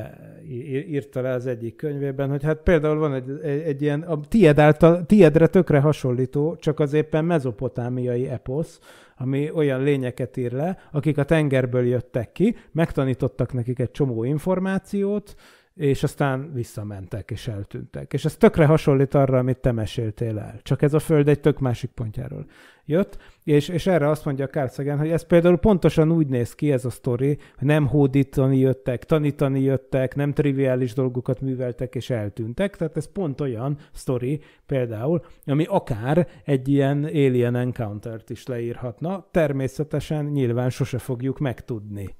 Speaker 1: írta le az egyik könyvében, hogy hát például van egy, egy, egy ilyen, a tied által, tiedre tökre hasonlító, csak az éppen mezopotámiai eposz, ami olyan lényeket ír le, akik a tengerből jöttek ki, megtanítottak nekik egy csomó információt, és aztán visszamentek és eltűntek. És ez tökre hasonlít arra, amit te meséltél el. Csak ez a Föld egy tök másik pontjáról jött, és, és erre azt mondja Carl Sagan, hogy ez például pontosan úgy néz ki ez a sztori, hogy nem hódítani jöttek, tanítani jöttek, nem triviális dolgokat műveltek és eltűntek, tehát ez pont olyan sztori például, ami akár egy ilyen alien encounter-t is leírhatna, természetesen nyilván sose fogjuk megtudni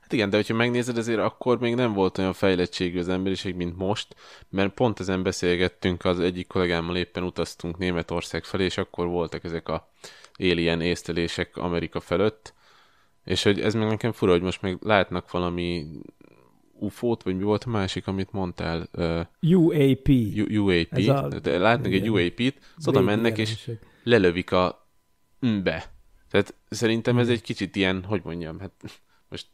Speaker 3: Hát igen, de hogyha megnézed, azért akkor még nem volt olyan fejlettségű az emberiség, mint most, mert pont ezen beszélgettünk, az egyik kollégámmal éppen utaztunk Németország felé, és akkor voltak ezek a alien észlelések Amerika felett, és hogy ez meg nekem fura, hogy most még látnak valami UFO-t, vagy mi volt a másik, amit mondtál? Uh, UAP. U- UAP. Ez a... De látnak egy UAP-t, oda mennek, és lelövik a be. Tehát szerintem ez hmm. egy kicsit ilyen, hogy mondjam, hát most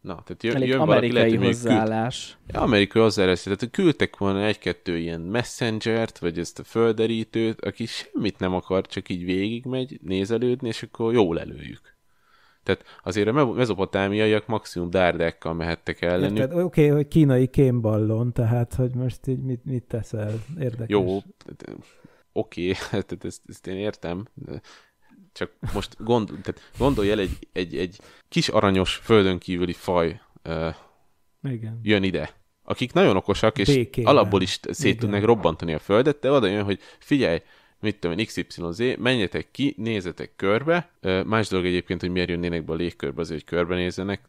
Speaker 3: Na, tehát jön, jön valaki, lehet, hozzáállás. Küld... Ja, amerikai hozzáállás. Tehát küldtek volna egy-kettő ilyen messengert, vagy ezt a földerítőt, aki semmit nem akar, csak így végigmegy, nézelődni, és akkor jól előjük. Tehát azért a mezopotámiaiak maximum dárdákkal mehettek ellenük.
Speaker 1: oké, okay, hogy kínai kémballon, tehát hogy most így mit, mit teszel? Érdekes. Jó,
Speaker 3: oké, okay, tehát ezt, ezt én értem. De csak most gondol, tehát gondolj el, egy, egy, egy kis aranyos földön kívüli faj uh, Igen. jön ide akik nagyon okosak, és Békében. alapból is szét Igen. tudnak robbantani a földet, de oda jön, hogy figyelj, mit tudom én, XYZ, menjetek ki, nézzetek körbe, más dolog egyébként, hogy miért jönnének be a légkörbe, azért, hogy körbenézzenek,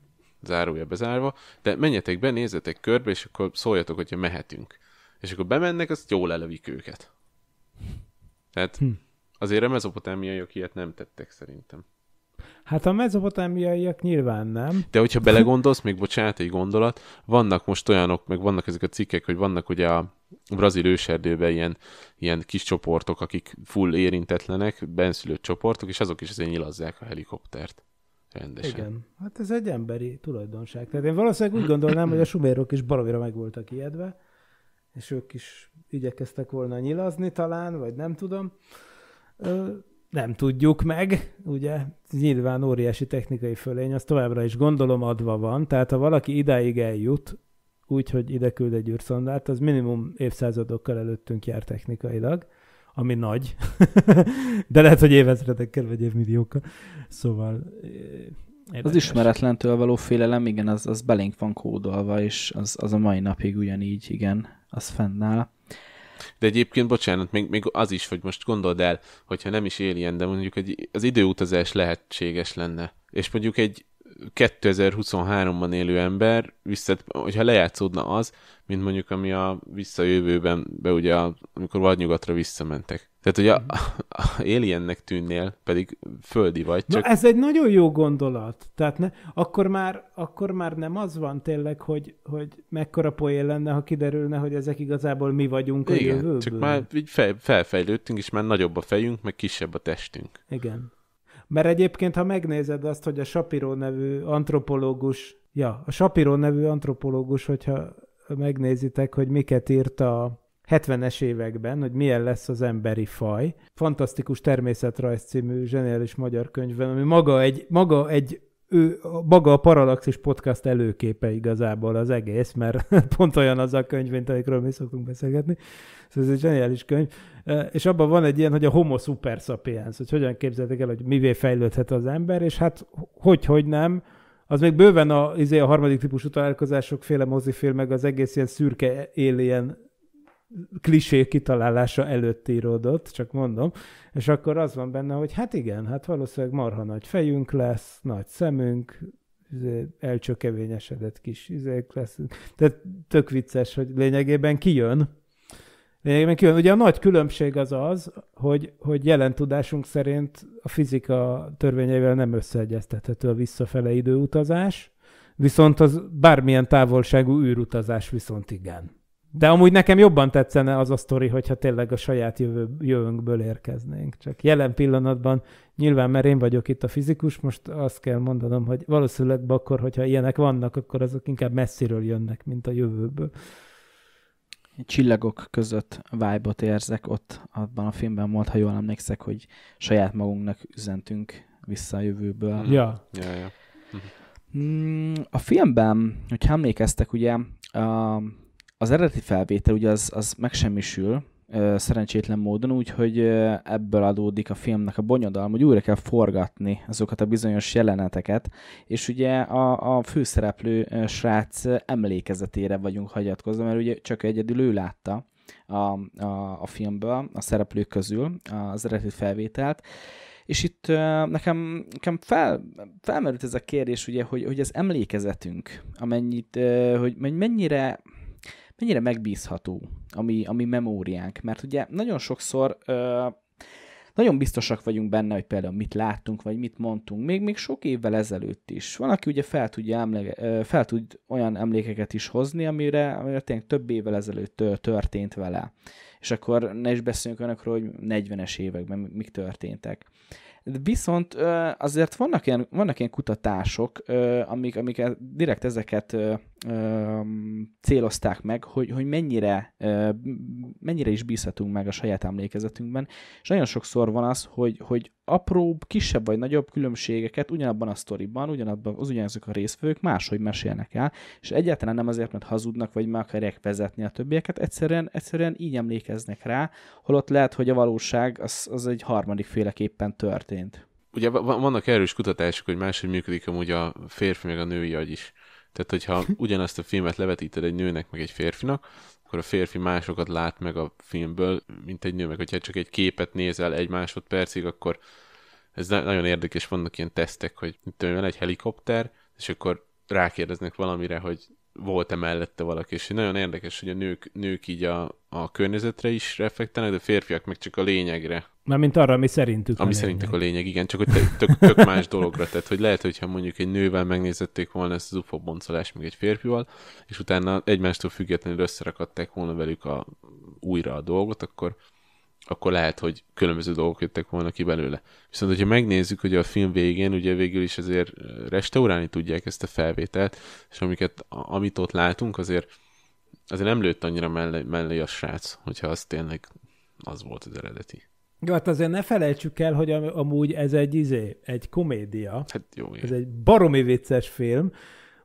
Speaker 3: zárója bezárva, de menjetek be, nézzetek körbe, és akkor szóljatok, hogyha mehetünk. És akkor bemennek, azt jól elövik őket. Tehát hm. Azért a mezopotámiaiak ilyet nem tettek szerintem.
Speaker 1: Hát a mezopotámiaiak nyilván nem. De hogyha
Speaker 3: belegondolsz, még bocsánat, egy gondolat, vannak most olyanok, meg vannak ezek a cikkek, hogy vannak ugye a brazil őserdőben ilyen, ilyen kis csoportok, akik full érintetlenek, benszülött csoportok, és azok is azért nyilazzák a helikoptert. Rendesen.
Speaker 2: Igen,
Speaker 1: hát ez egy emberi tulajdonság. Tehát én valószínűleg úgy gondolnám, hogy a sumérok is baromira meg voltak ijedve, és ők is igyekeztek volna nyilazni talán, vagy nem tudom nem tudjuk meg, ugye nyilván óriási technikai fölény, azt továbbra is gondolom adva van, tehát ha valaki idáig eljut, úgy, hogy ide küld egy űrszondát, az minimum évszázadokkal előttünk jár technikailag, ami nagy, de lehet, hogy évezredekkel vagy évmilliókkal, szóval
Speaker 2: Érdekes. Az ismeretlentől való félelem, igen, az, az belénk van kódolva, és az, az a mai napig ugyanígy, igen, az fennáll.
Speaker 3: De egyébként, bocsánat, még, még az is, hogy most gondold el, hogyha nem is Alien, de mondjuk egy, az időutazás lehetséges lenne. És mondjuk egy 2023-ban élő ember, vissza, hogyha lejátszódna az, mint mondjuk ami a visszajövőben, be ugye, amikor vadnyugatra visszamentek. Tehát, hogy a, mhm. a aliennek tűnnél, pedig földi vagy. Csak... Na, ez
Speaker 1: egy nagyon jó gondolat. Tehát ne, akkor, már, akkor már nem az van tényleg, hogy, hogy mekkora poén lenne, ha kiderülne, hogy ezek igazából mi vagyunk Igen, a jövőből. csak már
Speaker 3: így fel, felfejlődtünk, és már nagyobb a fejünk, meg kisebb a testünk.
Speaker 1: Igen. Mert egyébként, ha megnézed azt, hogy a Sapiro nevű antropológus, ja, a Sapiro nevű antropológus, hogyha megnézitek, hogy miket írt a 70-es években, hogy milyen lesz az emberi faj. Fantasztikus természetrajz című zseniális magyar könyvben, ami maga egy, maga egy ő, maga a Paralaxis podcast előképe igazából az egész, mert pont olyan az a könyv, mint amikről mi szoktunk beszélgetni. Szóval ez egy zseniális könyv. És abban van egy ilyen, hogy a homo super sapiens, hogy hogyan képzeltek el, hogy mivé fejlődhet az ember, és hát hogy, hogy nem, az még bőven a, izé a harmadik típusú találkozások féle mozifilm, meg az egész ilyen szürke ilyen klisé kitalálása előtt íródott, csak mondom, és akkor az van benne, hogy hát igen, hát valószínűleg marha nagy fejünk lesz, nagy szemünk, izé, elcsökevényesedett kis izék leszünk. Tehát tök vicces, hogy lényegében kijön. Lényegében kijön. Ugye a nagy különbség az az, hogy, hogy jelen tudásunk szerint a fizika törvényeivel nem összeegyeztethető a visszafele időutazás, viszont az bármilyen távolságú űrutazás viszont igen. De amúgy nekem jobban tetszene az a sztori, hogyha tényleg a saját jövő, jövőnkből érkeznénk. Csak jelen pillanatban, nyilván mert én vagyok itt a fizikus, most azt kell mondanom, hogy valószínűleg akkor, hogyha ilyenek vannak, akkor azok inkább messziről jönnek, mint a jövőből.
Speaker 2: Csillagok között vibe érzek, ott abban a filmben volt, ha jól emlékszek, hogy saját magunknak üzentünk vissza a jövőből. Mhm. Ja. ja, ja. Mm, a filmben, hogy emlékeztek, ugye, az eredeti felvétel ugye az, az megsemmisül, szerencsétlen módon, úgyhogy ebből adódik a filmnek a bonyodalma, hogy újra kell forgatni azokat a bizonyos jeleneteket, és ugye a, a főszereplő srác emlékezetére vagyunk hagyatkozva, mert ugye csak egyedül ő látta a, a, a filmből, a szereplők közül az eredeti felvételt, és itt nekem, nekem fel, felmerült ez a kérdés, ugye, hogy, hogy az emlékezetünk, amennyit, hogy mennyire mennyire megbízható a mi, a mi memóriánk. Mert ugye nagyon sokszor ö, nagyon biztosak vagyunk benne, hogy például mit láttunk, vagy mit mondtunk, még, még sok évvel ezelőtt is. Van, aki ugye fel, tudja emléke, fel tud olyan emlékeket is hozni, amire, amire tényleg több évvel ezelőtt történt vele. És akkor ne is beszéljünk önökről, hogy 40-es években mik történtek. De viszont azért vannak ilyen, vannak ilyen kutatások, amik, amik direkt ezeket célozták meg, hogy, hogy mennyire, mennyire is bízhatunk meg a saját emlékezetünkben, és nagyon sokszor van az, hogy, hogy apróbb, kisebb vagy nagyobb különbségeket ugyanabban a sztoriban, ugyanabban az ugyanazok a résztvevők máshogy mesélnek el, és egyáltalán nem azért, mert hazudnak, vagy meg akarják vezetni a többieket, egyszerűen, egyszerűen így emlékeznek rá, holott lehet, hogy a valóság az, az egy harmadik féleképpen tört történt.
Speaker 3: Ugye vannak erős kutatások, hogy máshogy működik amúgy a férfi meg a női agy is. Tehát, hogyha ugyanazt a filmet levetíted egy nőnek meg egy férfinak, akkor a férfi másokat lát meg a filmből, mint egy nő, meg hogyha csak egy képet nézel egy másodpercig, akkor ez nagyon érdekes, vannak ilyen tesztek, hogy tudom, van egy helikopter, és akkor rákérdeznek valamire, hogy volt-e mellette valaki, és nagyon érdekes, hogy a nők, nők így a, a környezetre is reflektálnak, de férfiak meg csak a lényegre.
Speaker 1: Mármint arra, ami szerintük Ami a szerintük
Speaker 3: a lényeg, igen, csak hogy tök, tök más dologra. Tehát, hogy lehet, hogyha mondjuk egy nővel megnézették volna ezt az UFO boncolást, meg egy férfival, és utána egymástól függetlenül összerakadták volna velük a, újra a dolgot, akkor, akkor lehet, hogy különböző dolgok jöttek volna ki belőle. Viszont, hogyha megnézzük, hogy a film végén ugye végül is azért restaurálni tudják ezt a felvételt, és amiket, amit ott látunk, azért Azért nem lőtt annyira mellé, mellé a srác, hogyha az tényleg az volt az eredeti.
Speaker 1: Jó, hát azért ne felejtsük el, hogy amúgy ez egy izé, egy komédia. Hát jó, Ez egy baromi vicces film,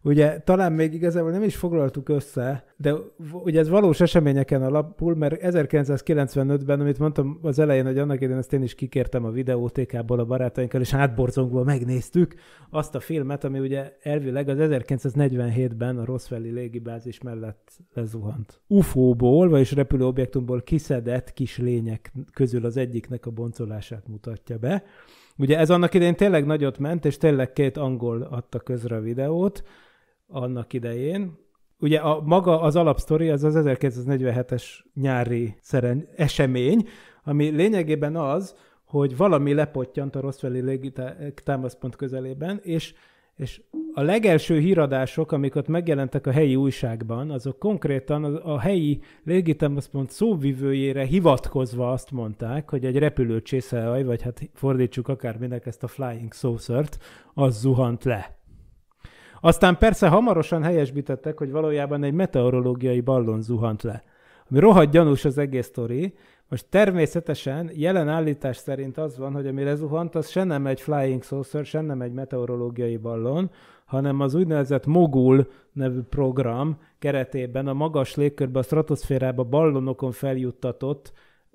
Speaker 1: Ugye talán még igazából nem is foglaltuk össze, de ugye ez valós eseményeken alapul, mert 1995-ben, amit mondtam az elején, hogy annak idején ezt én is kikértem a videótékából a barátainkkal, és átborzongva megnéztük azt a filmet, ami ugye elvileg az 1947-ben a Roswelli légibázis mellett lezuhant. UFO-ból, vagyis repülőobjektumból kiszedett kis lények közül az egyiknek a boncolását mutatja be. Ugye ez annak idején tényleg nagyot ment, és tényleg két angol adta közre a videót, annak idején. Ugye a maga az alapsztori az az 1947-es nyári szeren esemény, ami lényegében az, hogy valami lepottyant a Rosszfelé légitámaszpont közelében, és és a legelső híradások, amik ott megjelentek a helyi újságban, azok konkrétan a, a helyi légitámaszpont szóvivőjére hivatkozva azt mondták, hogy egy repülő csészelaj, vagy hát fordítsuk akárminek ezt a flying saucer az zuhant le. Aztán persze hamarosan helyesbítettek, hogy valójában egy meteorológiai ballon zuhant le. Ami rohadt gyanús az egész sztori, most természetesen jelen állítás szerint az van, hogy ami lezuhant, az se nem egy flying saucer, se nem egy meteorológiai ballon, hanem az úgynevezett Mogul nevű program keretében a magas légkörbe, a stratoszférába ballonokon feljuttatott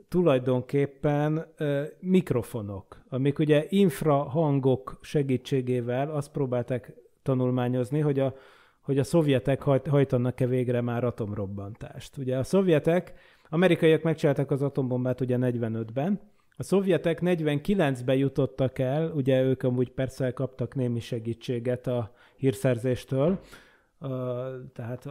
Speaker 1: tulajdonképpen ö, mikrofonok, amik ugye infrahangok segítségével azt próbálták tanulmányozni, hogy a, hogy a szovjetek hajt, hajtanak-e végre már atomrobbantást. Ugye a szovjetek, amerikaiak megcsináltak az atombombát ugye 45-ben, a szovjetek 49-ben jutottak el, ugye ők amúgy persze kaptak némi segítséget a hírszerzéstől, tehát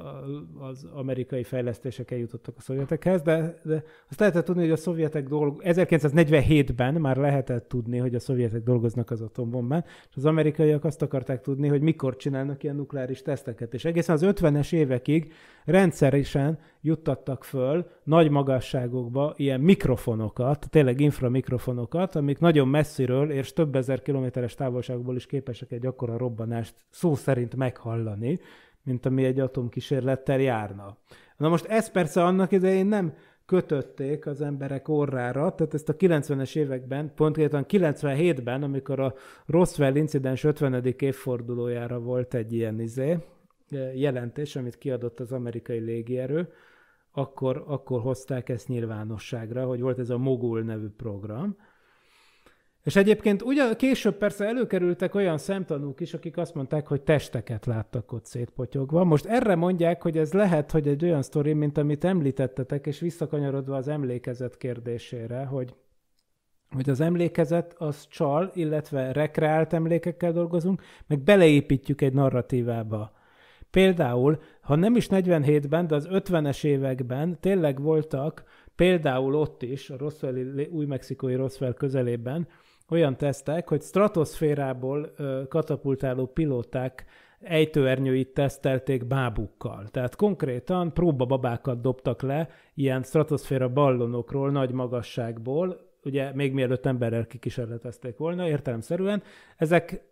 Speaker 1: az amerikai fejlesztések eljutottak a szovjetekhez, de, de azt lehetett tudni, hogy a szovjetek dolg... 1947-ben már lehetett tudni, hogy a szovjetek dolgoznak az atombombán, és az amerikaiak azt akarták tudni, hogy mikor csinálnak ilyen nukleáris teszteket. És egészen az 50-es évekig rendszeresen juttattak föl nagy magasságokba ilyen mikrofonokat, tényleg inframikrofonokat, amik nagyon messziről és több ezer kilométeres távolságból is képesek egy akkora robbanást szó szerint meghallani, mint ami egy atomkísérlettel járna. Na most ez persze annak idején nem kötötték az emberek orrára, tehát ezt a 90-es években, pont 97-ben, amikor a Roswell incidens 50. évfordulójára volt egy ilyen izé, jelentés, amit kiadott az amerikai légierő, akkor, akkor hozták ezt nyilvánosságra, hogy volt ez a Mogul nevű program. És egyébként ugyan, később persze előkerültek olyan szemtanúk is, akik azt mondták, hogy testeket láttak ott szétpotyogva. Most erre mondják, hogy ez lehet, hogy egy olyan sztori, mint amit említettetek, és visszakanyarodva az emlékezet kérdésére, hogy hogy az emlékezet az csal, illetve rekreált emlékekkel dolgozunk, meg beleépítjük egy narratívába Például, ha nem is 47-ben, de az 50-es években tényleg voltak, például ott is, a Roswell, új-mexikói Roswell közelében, olyan tesztek, hogy stratoszférából katapultáló pilóták ejtőernyőit tesztelték bábukkal. Tehát konkrétan próbababákat dobtak le ilyen stratoszféra ballonokról nagy magasságból, ugye még mielőtt emberrel kikísérletezték volna értelemszerűen, ezek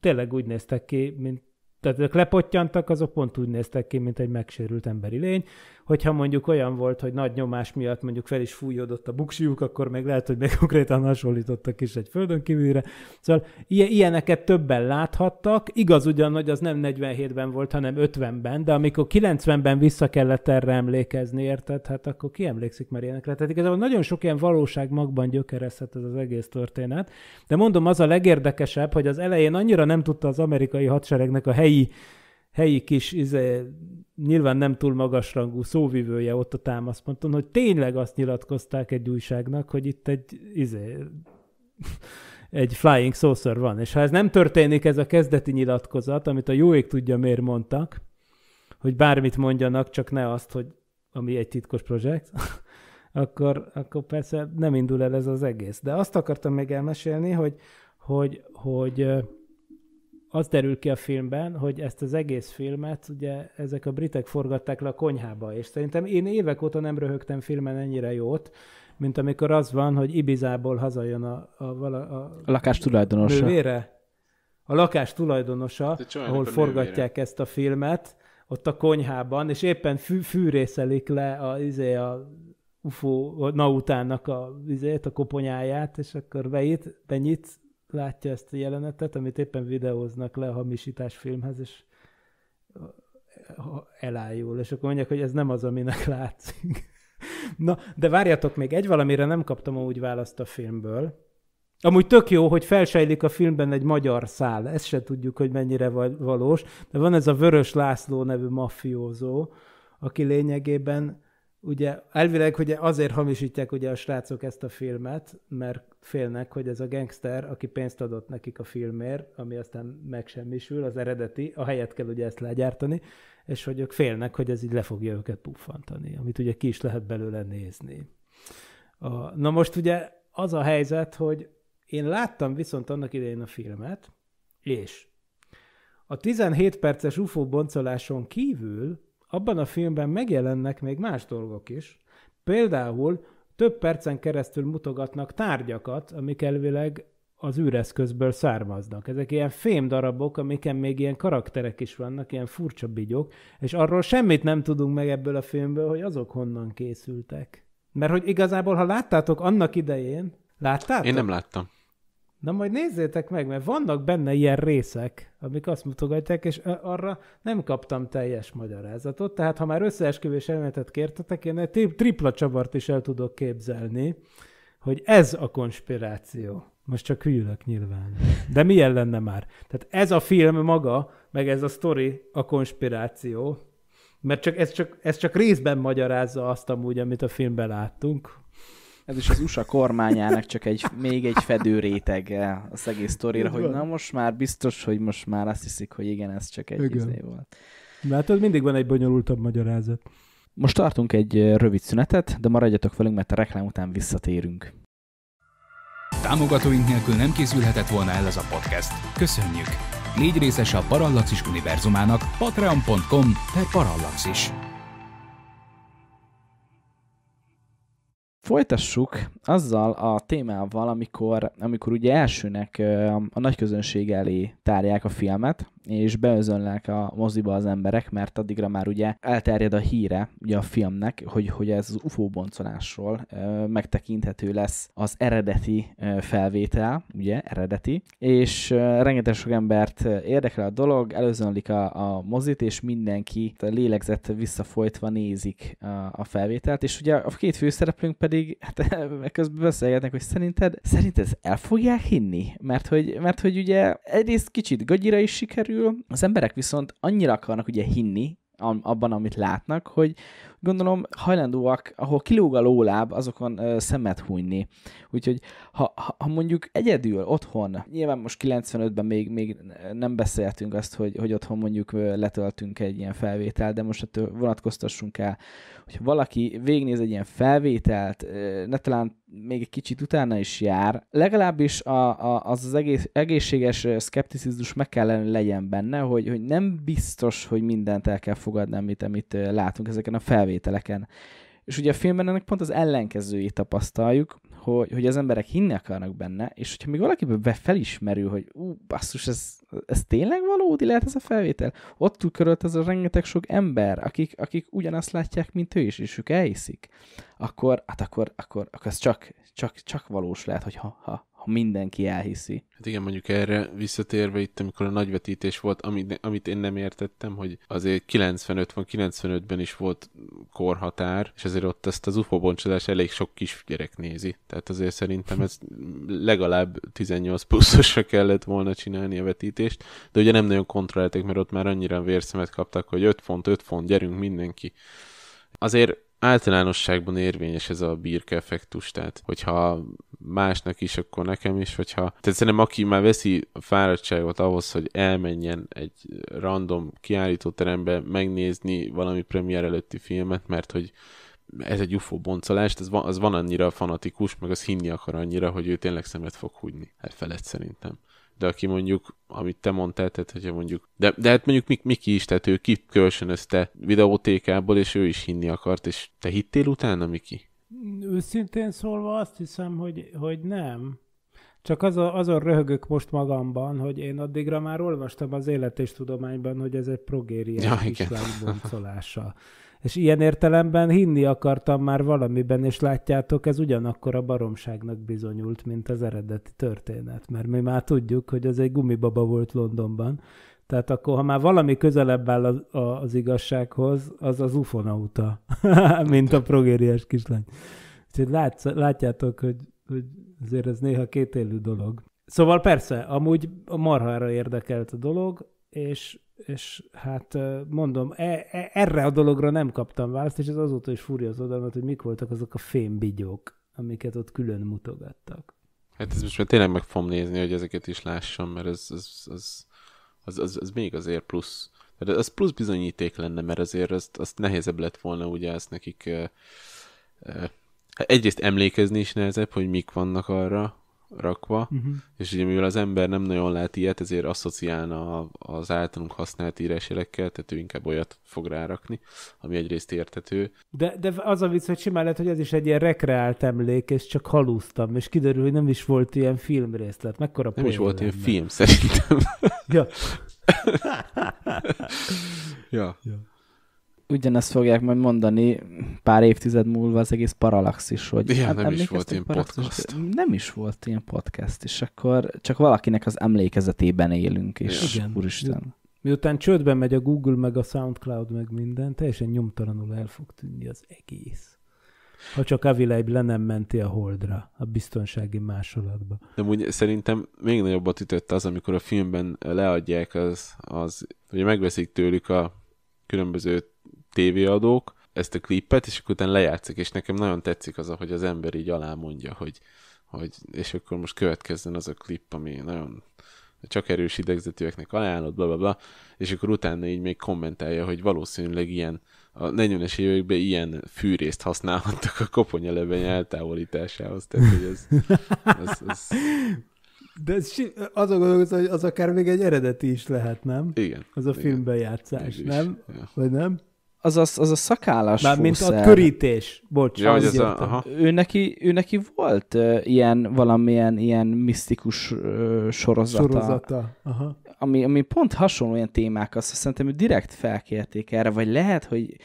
Speaker 1: tényleg úgy néztek ki, mint tehát ők lepottyantak, azok pont úgy néztek ki, mint egy megsérült emberi lény hogyha mondjuk olyan volt, hogy nagy nyomás miatt mondjuk fel is fújódott a buksiuk, akkor meg lehet, hogy meg konkrétan hasonlítottak is egy földön kívülre. Szóval ilyeneket többen láthattak. Igaz ugyan, hogy az nem 47-ben volt, hanem 50-ben, de amikor 90-ben vissza kellett erre emlékezni, érted? Hát akkor ki emlékszik már ilyenekre? Tehát igazából nagyon sok ilyen valóság magban gyökerezhet ez az egész történet. De mondom, az a legérdekesebb, hogy az elején annyira nem tudta az amerikai hadseregnek a helyi helyi kis, izé, nyilván nem túl magasrangú szóvivője ott a támaszponton, hogy tényleg azt nyilatkozták egy újságnak, hogy itt egy, izé, egy flying saucer van. És ha ez nem történik, ez a kezdeti nyilatkozat, amit a jóék tudja, miért mondtak, hogy bármit mondjanak, csak ne azt, hogy ami egy titkos projekt, akkor, akkor persze nem indul el ez az egész. De azt akartam még elmesélni, hogy, hogy, hogy az derül ki a filmben, hogy ezt az egész filmet ugye ezek a britek forgatták le a konyhába, és szerintem én évek óta nem röhögtem filmen ennyire jót, mint amikor az van, hogy Ibizából hazajön a, a, a, a, a lakás tulajdonosa. Nővére? A lakás tulajdonosa, ahol forgatják nővére. ezt a filmet, ott a konyhában, és éppen fű, fűrészelik le a, izé, a UFO, a Nautának a, izé, a koponyáját, és akkor beit, benyit látja ezt a jelenetet, amit éppen videóznak le a hamisítás filmhez, és elájul, és akkor mondják, hogy ez nem az, aminek látszik. Na, de várjatok még, egy valamire nem kaptam úgy választ a filmből. Amúgy tök jó, hogy felsejlik a filmben egy magyar szál, ezt se tudjuk, hogy mennyire valós, de van ez a Vörös László nevű maffiózó, aki lényegében ugye elvileg hogy azért hamisítják ugye a srácok ezt a filmet, mert félnek, hogy ez a gangster, aki pénzt adott nekik a filmért, ami aztán megsemmisül, az eredeti, a helyet kell ugye ezt legyártani, és hogy ők félnek, hogy ez így le fogja őket puffantani, amit ugye ki is lehet belőle nézni. A, na most ugye az a helyzet, hogy én láttam viszont annak idején a filmet, és a 17 perces UFO boncoláson kívül abban a filmben megjelennek még más dolgok is. Például több percen keresztül mutogatnak tárgyakat, amik elvileg az űreszközből származnak. Ezek ilyen fémdarabok, amiken még ilyen karakterek is vannak, ilyen furcsa bigyok, és arról semmit nem tudunk meg ebből a filmből, hogy azok honnan készültek. Mert hogy igazából, ha láttátok annak idején, láttátok? Én nem láttam. Na majd nézzétek meg, mert vannak benne ilyen részek, amik azt mutogatják, és arra nem kaptam teljes magyarázatot. Tehát ha már összeesküvés elméletet kértetek, én egy tripla csavart is el tudok képzelni, hogy ez a konspiráció. Most csak hülyülök nyilván. De milyen lenne már? Tehát ez a film maga, meg ez a sztori a konspiráció, mert csak, ez, csak, ez csak részben magyarázza
Speaker 2: azt amúgy, amit a filmben láttunk, ez is az USA kormányának csak egy, még egy fedő réteg a egész sztorira, hogy na most már biztos, hogy most már azt hiszik, hogy igen, ez csak egy izé
Speaker 1: volt. Mert hát mindig van egy bonyolultabb magyarázat.
Speaker 2: Most tartunk egy rövid szünetet, de maradjatok velünk, mert a reklám után visszatérünk. Támogatóink nélkül nem készülhetett volna el ez a podcast. Köszönjük! Négy részes a Parallaxis univerzumának patreon.com per parallaxis. Folytassuk azzal a témával, amikor, amikor ugye elsőnek a nagy közönség elé tárják a filmet, és beözönlek a moziba az emberek, mert addigra már ugye elterjed a híre ugye a filmnek, hogy, hogy ez az UFO boncolásról megtekinthető lesz az eredeti felvétel, ugye eredeti, és rengeteg sok embert érdekel a dolog, előzönlik a, a mozit, és mindenki a lélegzett visszafolytva nézik a, a felvételt, és ugye a két főszereplőnk pedig hát, közben beszélgetnek, hogy szerinted, szerinted ez el fogják hinni? Mert hogy, mert hogy ugye egyrészt kicsit gagyira is sikerül, sikerül, az emberek viszont annyira akarnak ugye hinni abban, amit látnak, hogy, gondolom hajlandóak, ahol kilóg a lóláb, azokon ö, szemet hújni. Úgyhogy ha, ha, ha mondjuk egyedül, otthon, nyilván most 95-ben még, még nem beszéltünk azt, hogy, hogy otthon mondjuk letöltünk egy ilyen felvételt, de most ettől vonatkoztassunk el, hogy valaki végignéz egy ilyen felvételt, ne talán még egy kicsit utána is jár, legalábbis a, a, az az egész, egészséges szkepticizmus meg kellene legyen benne, hogy, hogy nem biztos, hogy mindent el kell fogadni, amit, amit látunk ezeken a felvételeken felvételeken. És ugye a filmben ennek pont az ellenkezőjét tapasztaljuk, hogy, hogy az emberek hinni akarnak benne, és hogyha még valaki felismerül, hogy ú, basszus, ez, ez tényleg valódi lehet ez a felvétel, ott túlkörölt ez a rengeteg sok ember, akik, akik ugyanazt látják, mint ő is, és ők elhiszik, akkor, hát akkor, akkor, akkor ez csak, csak, csak valós lehet, hogy ha, ha, ha mindenki elhiszi.
Speaker 3: Hát igen, mondjuk erre visszatérve itt, amikor a nagyvetítés volt, amit, amit én nem értettem, hogy azért 95-95-ben is volt korhatár, és azért ott ezt az UFO boncsodás elég sok kisgyerek nézi. Tehát azért szerintem ez legalább 18 pluszosra kellett volna csinálni a vetítést, de ugye nem nagyon kontrollálták, mert ott már annyira vérszemet kaptak, hogy 5 font, 5 font, gyerünk mindenki. Azért általánosságban érvényes ez a birke effektus, tehát hogyha másnak is, akkor nekem is, hogyha... Tehát szerintem aki már veszi a fáradtságot ahhoz, hogy elmenjen egy random terembe megnézni valami premier előtti filmet, mert hogy ez egy UFO boncolás, az van, az van annyira fanatikus, meg az hinni akar annyira, hogy ő tényleg szemet fog húgyni. Hát felett szerintem de aki mondjuk, amit te mondtál, tehát hogyha mondjuk, de, de hát mondjuk Mik, Miki is, tehát ő kikölcsönözte videótékából, és ő is hinni akart, és te hittél utána, Miki?
Speaker 1: Őszintén szólva azt hiszem, hogy, hogy nem. Csak az a, azon röhögök most magamban, hogy én addigra már olvastam az Élet és Tudományban, hogy ez egy progéria ja, kislány boncolása. És ilyen értelemben hinni akartam már valamiben, és látjátok, ez ugyanakkor a baromságnak bizonyult, mint az eredeti történet, mert mi már tudjuk, hogy ez egy gumibaba volt Londonban, tehát akkor, ha már valami közelebb áll az, az igazsághoz, az az ufonauta, mint a progériás kislány. Úgyhogy látsz, látjátok, hogy, hogy azért ez néha kétélű dolog. Szóval persze, amúgy a marhára érdekelt a dolog, és és hát mondom, e, e, erre a dologra nem kaptam választ, és ez azóta is furja az odamat, hogy mik voltak azok a fémbigyók, amiket ott külön mutogattak.
Speaker 3: Hát ez most már tényleg meg fogom nézni, hogy ezeket is lássam, mert ez, ez, ez, az, az, az még azért plusz. mert az plusz bizonyíték lenne, mert azért azt, azt nehezebb lett volna, ugye ezt nekik e, e, egyrészt emlékezni is nehezebb, hogy mik vannak arra, rakva, uh-huh. és ugye mivel az ember nem nagyon lát ilyet, ezért asszociálna az általunk használt írásjelekkel, tehát ő inkább olyat fog rárakni, ami egyrészt értető.
Speaker 1: De, de az a vicc, hogy simán lehet, hogy ez is egy ilyen rekreált emlék, és csak halúztam, és kiderül, hogy nem is volt
Speaker 2: ilyen filmrészlet.
Speaker 1: Mekkora Nem is volt ilyen film, szerintem. ja.
Speaker 2: ja. ja ugyanezt fogják majd mondani pár évtized múlva az egész Paralaxis, hogy... Igen, hát nem is volt ilyen podcast. Nem is volt ilyen podcast, és akkor csak valakinek az emlékezetében élünk, és Igen. úristen.
Speaker 1: Miután csődben megy a Google, meg a SoundCloud, meg minden, teljesen nyomtalanul el fog tűnni az egész. Ha csak Avilaib le nem menti a holdra, a biztonsági másolatba.
Speaker 3: De úgy szerintem még nagyobbat ütött az, amikor a filmben leadják az, az hogy megveszik tőlük a különböző tévéadók ezt a klipet, és akkor utána lejátszik, és nekem nagyon tetszik az, hogy az ember így alá mondja, hogy, hogy és akkor most következzen az a klip, ami nagyon csak erős idegzetűeknek ajánlott, bla, bla, bla, és akkor utána így még kommentálja, hogy valószínűleg ilyen, a 40-es években ilyen fűrészt használhattak a leveny eltávolításához, tehát hogy ez, az, az...
Speaker 1: De ez, a gondolkod, hogy az akár még egy eredeti is lehet, nem? Igen. Az a igen. filmbejátszás, nem? Ja. Vagy nem?
Speaker 2: az, az, az a szakállás Már mint a körítés, bocs. Ja, az ez a, aha. Ő, neki, ő neki volt uh, ilyen valamilyen ilyen misztikus uh, sorozata. Sorozata, aha. Ami, ami pont hasonló ilyen témák, azt szóval szerintem direkt felkérték erre, vagy lehet, hogy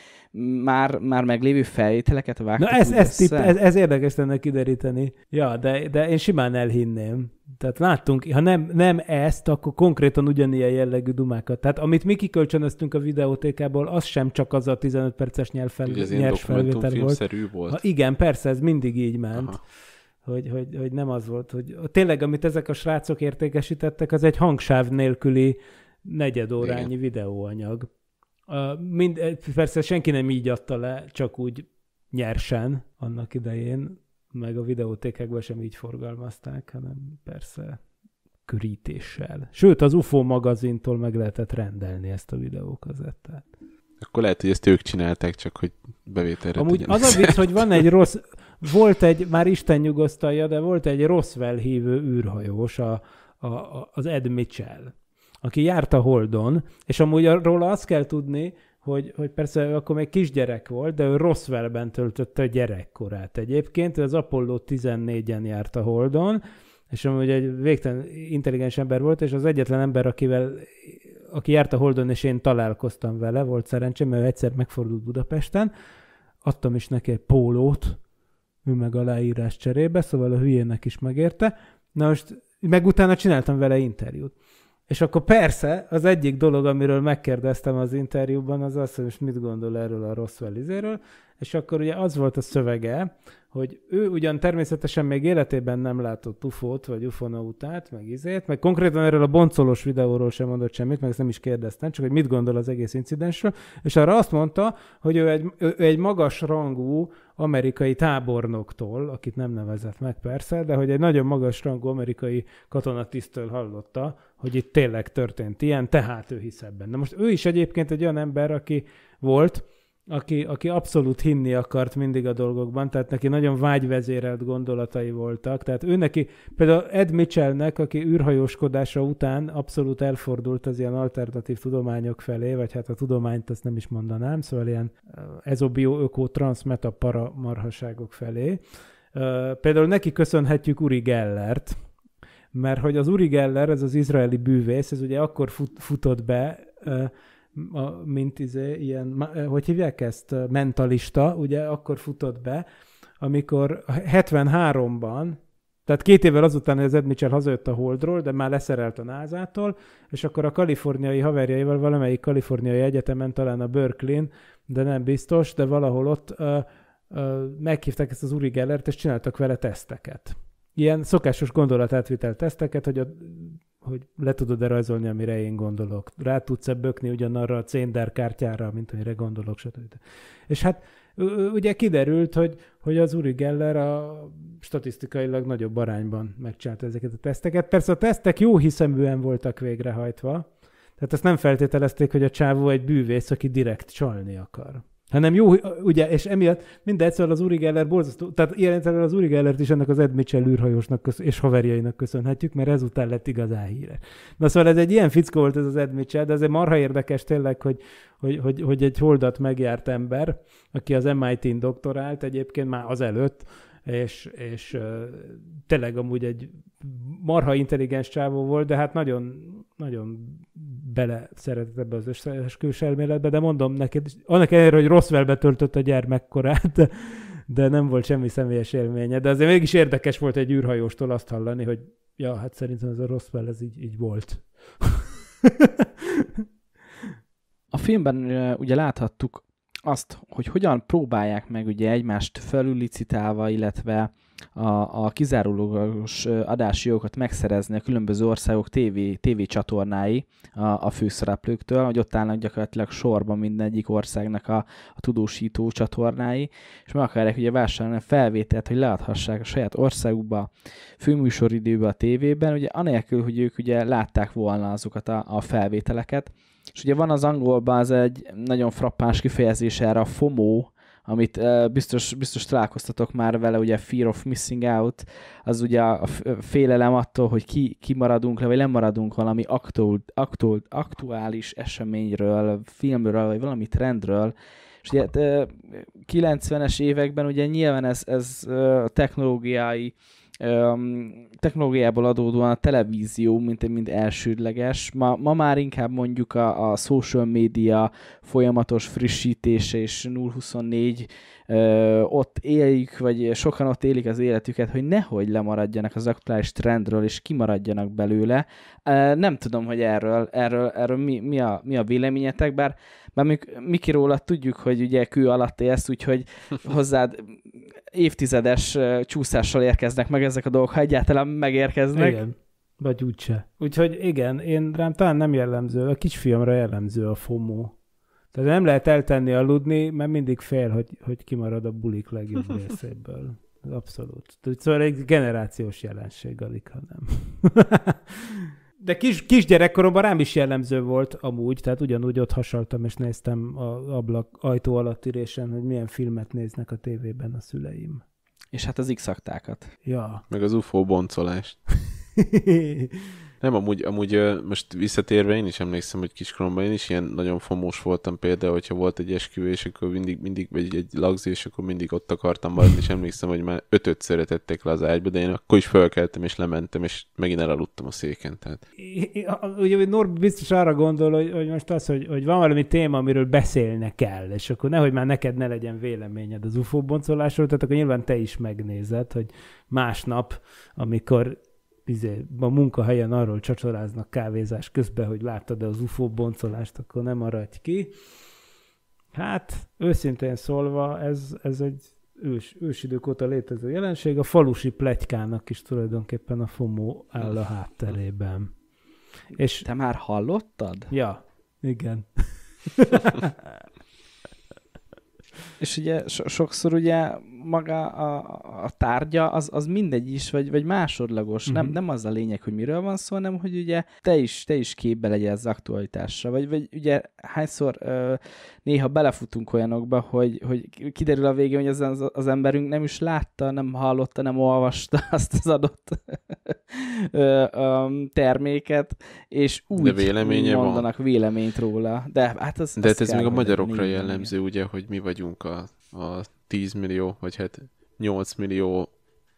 Speaker 2: már, már meglévő felvételeket vágtak Na ez, ez, tipp, ez,
Speaker 1: ez érdekes lenne kideríteni.
Speaker 2: Ja, de, de én simán
Speaker 1: elhinném. Tehát láttunk, ha nem, nem ezt, akkor konkrétan ugyanilyen jellegű dumákat. Tehát amit mi kikölcsönöztünk a videótékából, az sem csak az a 15 perces nyelvfel, Ugye nyers felvétel volt. volt. Ha, igen, persze, ez mindig így ment. Aha hogy, hogy, hogy nem az volt, hogy tényleg, amit ezek a srácok értékesítettek, az egy hangsáv nélküli negyedórányi videóanyag. Mind, e, persze senki nem így adta le, csak úgy nyersen annak idején, meg a videótékekben sem így forgalmazták, hanem persze körítéssel. Sőt, az UFO magazintól meg lehetett rendelni ezt
Speaker 3: a videókazettát. Akkor lehet, hogy ezt ők csinálták, csak hogy bevételre Amúgy az a vicc, hogy van egy rossz,
Speaker 1: volt egy, már Isten nyugosztalja, de volt egy rossz hívő űrhajós, a, a, a, az Ed Mitchell aki járt a Holdon, és amúgy róla azt kell tudni, hogy, hogy persze ő akkor még kisgyerek volt, de ő Roswellben töltötte a gyerekkorát egyébként, az Apollo 14-en járt a Holdon, és amúgy egy végtelen intelligens ember volt, és az egyetlen ember, akivel, aki járt a Holdon, és én találkoztam vele, volt szerencsém, mert ő egyszer megfordult Budapesten, adtam is neki egy pólót, ő meg aláírás cserébe, szóval a hülyének is megérte. Na most, meg utána csináltam vele interjút. És akkor persze, az egyik dolog, amiről megkérdeztem az interjúban, az az, hogy most mit gondol erről a rossz izéről, és akkor ugye az volt a szövege, hogy ő ugyan természetesen még életében nem látott ufót, vagy ufonautát, meg izét, meg konkrétan erről a boncolós videóról sem mondott semmit, meg ezt nem is kérdeztem, csak hogy mit gondol az egész incidensről, és arra azt mondta, hogy ő egy, ő egy magas rangú amerikai tábornoktól, akit nem nevezett meg persze, de hogy egy nagyon magas rangú amerikai katonatisztől hallotta, hogy itt tényleg történt ilyen, tehát ő hisz ebben. Na most ő is egyébként egy olyan ember, aki volt, aki, aki abszolút hinni akart mindig a dolgokban, tehát neki nagyon vágyvezérelt gondolatai voltak. Tehát ő neki, például Ed Mitchellnek, aki űrhajóskodása után abszolút elfordult az ilyen alternatív tudományok felé, vagy hát a tudományt azt nem is mondanám, szóval ilyen eh, ezobio, öko, trans, meta, para marhaságok felé. Eh, például neki köszönhetjük Uri Gellert, mert hogy az Uri Geller, ez az izraeli bűvész, ez ugye akkor fut, futott be, eh, a, mint izé, ilyen, eh, hogy hívják ezt, eh, mentalista, ugye akkor futott be, amikor 73-ban, tehát két évvel azután, hogy az Ed Mitchell hazajött a Holdról, de már leszerelt a nasa és akkor a kaliforniai haverjaival valamelyik kaliforniai egyetemen, talán a berkeley de nem biztos, de valahol ott ö, eh, ö, meghívták ezt az Uri Gellert, és csináltak vele teszteket. Ilyen szokásos gondolatátvitelt teszteket, hogy a hogy le tudod-e rajzolni, amire én gondolok. Rá tudsz-e bökni ugyanarra a céndár kártyára, mint amire gondolok, stb. És hát ugye kiderült, hogy, hogy az Uri Geller a statisztikailag nagyobb arányban megcsinálta ezeket a teszteket. Persze a tesztek jó hiszeműen voltak végrehajtva, tehát ezt nem feltételezték, hogy a csávó egy bűvész, aki direkt csalni akar hanem jó, ugye, és emiatt minden egyszer szóval az Uri Geller borzasztó, tehát ilyen az Uri Gellert is ennek az Ed Mitchell űrhajósnak kösz, és haverjainak köszönhetjük, mert ezután lett igazán híre. Na szóval ez egy ilyen fickó volt ez az Ed Mitchell, de azért marha érdekes tényleg, hogy, hogy, hogy, hogy egy holdat megjárt ember, aki az MIT-n doktorált egyébként már az előtt és, és tényleg amúgy egy marha intelligens csávó volt, de hát nagyon, nagyon bele szeretett ebbe az összeeskős elméletbe, de mondom neked, annak ellenére, hogy Roswellbe töltött a gyermekkorát, de nem volt semmi személyes élménye, de azért mégis érdekes volt egy űrhajóstól azt hallani, hogy ja, hát szerintem ez a Roswell, ez így, így volt.
Speaker 2: a filmben ugye láthattuk azt, hogy hogyan próbálják meg ugye egymást felülicitálva, illetve a, a kizárólagos adási jogokat megszerezni a különböző országok TV, TV csatornái a, a főszereplőktől, hogy ott állnak gyakorlatilag sorban mindegyik országnak a, a tudósító csatornái, és meg akarják ugye vásárolni a felvételt, hogy leadhassák a saját országukba főműsoridőbe a tévében, ugye anélkül, hogy ők ugye látták volna azokat a, a felvételeket, és ugye van az angolban az egy nagyon frappáns kifejezés erre a FOMO, amit uh, biztos, biztos találkoztatok már vele, ugye Fear of Missing Out, az ugye a félelem attól, hogy ki, kimaradunk le, vagy lemaradunk valami aktuál, aktuál, aktuális eseményről, filmről, vagy valami trendről, és ugye 90-es években ugye nyilván ez, ez a technológiai uh, technológiából adódóan a televízió, mint, mind elsődleges. Ma, ma már inkább mondjuk a, a social media folyamatos frissítése és 024 ö, ott éljük, vagy sokan ott élik az életüket, hogy nehogy lemaradjanak az aktuális trendről, és kimaradjanak belőle. Ö, nem tudom, hogy erről, erről, erről mi, mi, a, mi a véleményetek, bár, bár Miki róla tudjuk, hogy ugye kő alatt élsz, úgyhogy hozzád évtizedes csúszással érkeznek meg ezek a dolgok, ha egyáltalán megérkeznek. Igen
Speaker 1: vagy úgyse. Úgyhogy igen, én rám talán nem jellemző, a kisfiamra jellemző a FOMO. Tehát nem lehet eltenni aludni, mert mindig fél, hogy, hogy kimarad a bulik legjobb részéből. Abszolút. Szóval egy generációs jelenség alig, ha nem. De kis, kisgyerekkoromban rám is jellemző volt amúgy, tehát ugyanúgy ott hasaltam, és néztem a ablak ajtó alatt ürésen, hogy milyen filmet néznek a
Speaker 2: tévében a szüleim. És hát az x Ja.
Speaker 3: Meg az UFO boncolást. Nem, amúgy, amúgy most visszatérve én is emlékszem, hogy kiskoromban én is ilyen nagyon fomós voltam például, hogyha volt egy esküvés, akkor mindig, mindig vagy egy lagzi, és akkor mindig ott akartam maradni, és emlékszem, hogy már ötöt szeretettek le az ágyba, de én akkor is fölkeltem, és lementem, és megint elaludtam a széken. Tehát.
Speaker 1: Ugye Norbi biztos arra gondol, hogy, hogy most az, hogy, hogy van valami téma, amiről beszélnek kell, és akkor nehogy már neked ne legyen véleményed az UFO boncolásról, tehát akkor nyilván te is megnézed, hogy másnap, amikor izé, a munkahelyen arról csacsoráznak kávézás közben, hogy láttad-e az UFO boncolást, akkor nem maradj ki. Hát, őszintén szólva, ez, ez egy ős, ősidők óta létező jelenség, a falusi plegykának is tulajdonképpen a FOMO
Speaker 2: áll a hátterében. És... Te már hallottad? Ja, igen. És ugye so- sokszor ugye maga a, a tárgya, az, az mindegy is, vagy, vagy másodlagos. Uh-huh. Nem, mhm. nem az a lényeg, hogy miről van szó, hanem hogy ugye te is, te is képbe legyél az aktualitásra. Vagy, vagy ugye hányszor ö, néha belefutunk olyanokba, hogy, hogy kiderül a végén, hogy az, az, az emberünk nem is látta, nem hallotta, nem olvasta azt az adott ö, ö, terméket, és úgy De véleménye mondanak van. véleményt róla. De hát az, De az hát ez még a magyarokra jellemző,
Speaker 3: ugye, hogy mi vagyunk a, a 10 millió, vagy hát 8 millió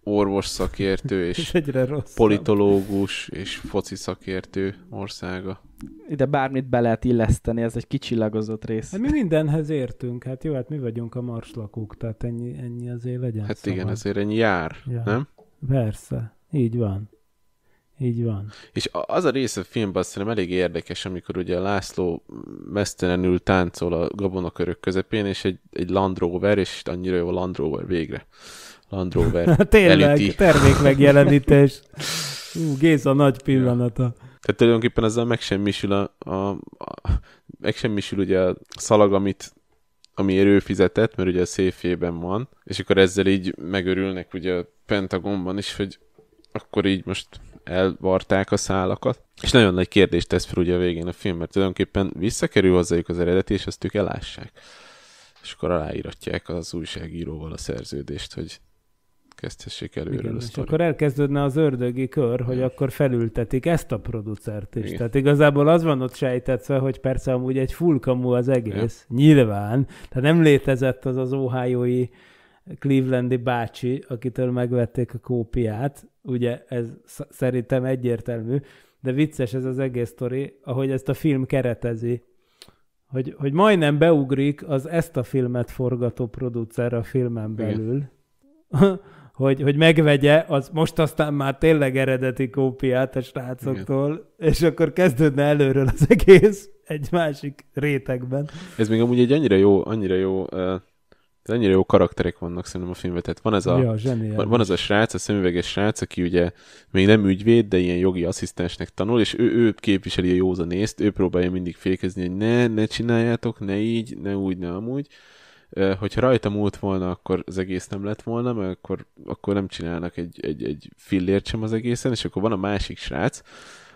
Speaker 3: orvos szakértő és, és egyre politológus és foci szakértő országa.
Speaker 2: Ide bármit be lehet
Speaker 3: illeszteni, ez egy kicsillagozott rész. Hát
Speaker 1: mi mindenhez értünk, hát jó, hát mi vagyunk a mars lakók tehát ennyi, ennyi azért legyen Hát szabad. igen, azért ennyi jár, ja. nem? Persze, így van. Így van.
Speaker 3: És az a rész a filmben azt szerintem elég érdekes, amikor ugye a László mesztelenül táncol a gabonakörök közepén, és egy, egy Land Rover, és annyira jó a Land Rover végre. Land Rover Tényleg, termék megjelenítés.
Speaker 1: Ú, a nagy pillanata.
Speaker 3: Tehát tulajdonképpen ezzel megsemmisül a, a, a megsemmisül ugye a szalag, amit ami erőfizetett, mert ugye a széfében van, és akkor ezzel így megörülnek ugye a Pentagonban is, hogy akkor így most elvarták a szálakat. És nagyon nagy kérdést tesz fel ugye a végén a film, mert tulajdonképpen visszakerül hozzájuk az eredeti, és ezt ők elássák. És akkor aláíratják az újságíróval a szerződést, hogy kezdhessék előről Igen, a És akkor
Speaker 1: elkezdődne az ördögi kör, hogy akkor felültetik ezt a producert is. Igen. Tehát igazából az van ott sejtetve, hogy persze amúgy egy fullkamú az egész, Igen. nyilván. Tehát nem létezett az az ohio Clevelandi bácsi, akitől megvették a kópiát, Ugye ez szerintem egyértelmű, de vicces ez az egész sztori, ahogy ezt a film keretezi. Hogy, hogy majdnem beugrik az ezt a filmet forgató producer a filmen belül, Igen. hogy, hogy megvegye az most aztán már tényleg eredeti kópiát a srácoktól, Igen. és akkor kezdődne előről az egész egy másik rétegben.
Speaker 3: Ez még amúgy egy annyira jó, annyira jó uh tehát ennyire jó karakterek vannak szerintem a filmben. Tehát van ez a, ja, van ez a srác, a szemüveges srác, aki ugye még nem ügyvéd, de ilyen jogi asszisztensnek tanul, és ő, ő képviseli a józanészt, ő próbálja mindig fékezni, hogy ne, ne csináljátok, ne így, ne úgy, ne amúgy hogyha rajta múlt volna, akkor az egész nem lett volna, mert akkor, akkor nem csinálnak egy, egy, egy fillért sem az egészen, és akkor van a másik srác,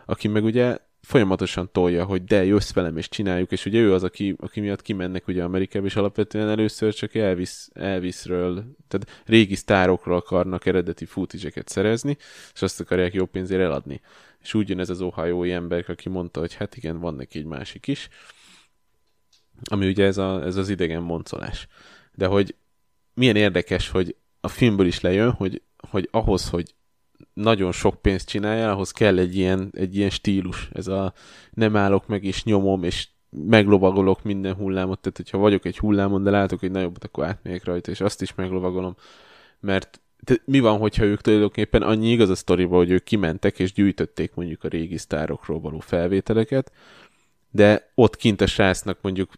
Speaker 3: aki meg ugye folyamatosan tolja, hogy de, jössz velem és csináljuk, és ugye ő az, aki, aki miatt kimennek ugye Amerikába, és alapvetően először csak Elvis, Elvisről, tehát régi sztárokról akarnak eredeti footage-eket szerezni, és azt akarják jó pénzért eladni. És úgy jön ez az ohio ember, aki mondta, hogy hát igen, van neki egy másik is, ami ugye ez, a, ez az idegen moncolás. De hogy milyen érdekes, hogy a filmből is lejön, hogy, hogy ahhoz, hogy nagyon sok pénzt csináljál, ahhoz kell egy ilyen, egy ilyen stílus. Ez a nem állok meg és nyomom, és meglovagolok minden hullámot, tehát hogyha vagyok egy hullámon, de látok egy nagyobbat, akkor átmegyek rajta, és azt is meglovagolom. Mert te, mi van, hogyha ők tulajdonképpen annyi igaz a sztoriba, hogy ők kimentek és gyűjtötték mondjuk a régi sztárokról való felvételeket, de ott kint a sásznak mondjuk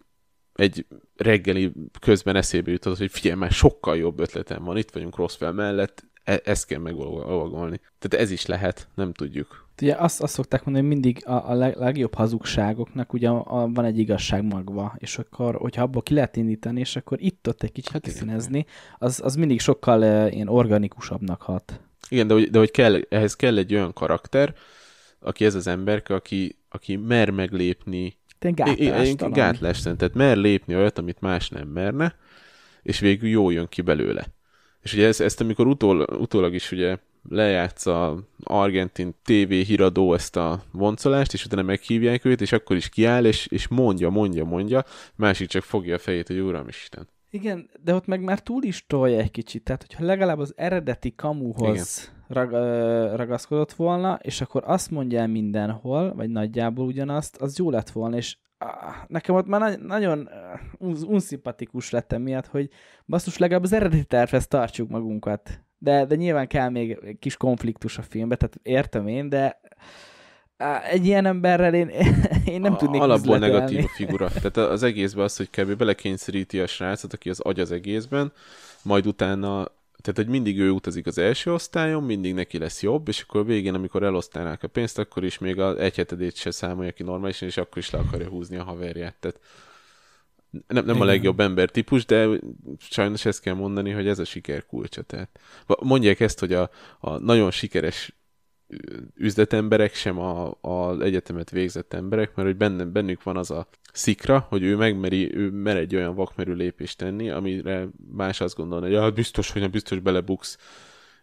Speaker 3: egy reggeli közben eszébe jutott, hogy figyelj, már sokkal jobb ötletem van, itt vagyunk fel mellett, E- ezt kell megolgolni. Tehát ez is lehet, nem tudjuk.
Speaker 2: Ugye azt, azt szokták mondani, hogy mindig a, a leg, legjobb hazugságoknak ugye a, a, van egy igazság magva, és akkor, hogyha abból ki lehet indítani, és akkor itt-ott egy kicsit hát kiszínezni, az, az mindig sokkal e, ilyen organikusabbnak hat.
Speaker 3: Igen, de, hogy, de hogy kell, ehhez kell egy olyan karakter, aki ez az ember, aki, aki mer meglépni gátlástalan. Gátlástalan, tehát mer lépni olyat, amit más nem merne, és végül jó jön ki belőle. És ugye ezt, ezt amikor utól, utólag is ugye lejátsza argentin TV híradó ezt a voncolást, és utána meghívják őt, és akkor is kiáll, és, és mondja, mondja, mondja, másik csak fogja a fejét, hogy Uram Isten.
Speaker 2: Igen, de ott meg már túl is tolja egy kicsit, tehát hogyha legalább az eredeti kamuhoz rag, ragaszkodott volna, és akkor azt mondja el mindenhol, vagy nagyjából ugyanazt, az jó lett volna, és nekem ott már nagyon unszimpatikus lettem miatt, hogy basszus, legalább az eredeti tervhez tartsuk magunkat. De, de nyilván kell még egy kis konfliktus a filmbe, tehát értem én, de egy ilyen emberrel én, én nem a, tudnék Alapból negatív a figura.
Speaker 3: Tehát az egészben az, hogy kevés belekényszeríti a srácot, aki az agy az egészben, majd utána tehát, hogy mindig ő utazik az első osztályon, mindig neki lesz jobb, és akkor végén, amikor elosztálnák a pénzt, akkor is még az hetedét se számolja ki normálisan, és akkor is le akarja húzni a haverját. Tehát nem, nem a legjobb ember típus, de sajnos ezt kell mondani, hogy ez a siker kulcsa. Tehát mondják ezt, hogy a, a nagyon sikeres üzletemberek, sem a, az egyetemet végzett emberek, mert hogy benne, bennük van az a szikra, hogy ő megmeri, ő mer egy olyan vakmerő lépést tenni, amire más azt gondolna, hogy ja, ah, biztos, hogy nem biztos belebuksz,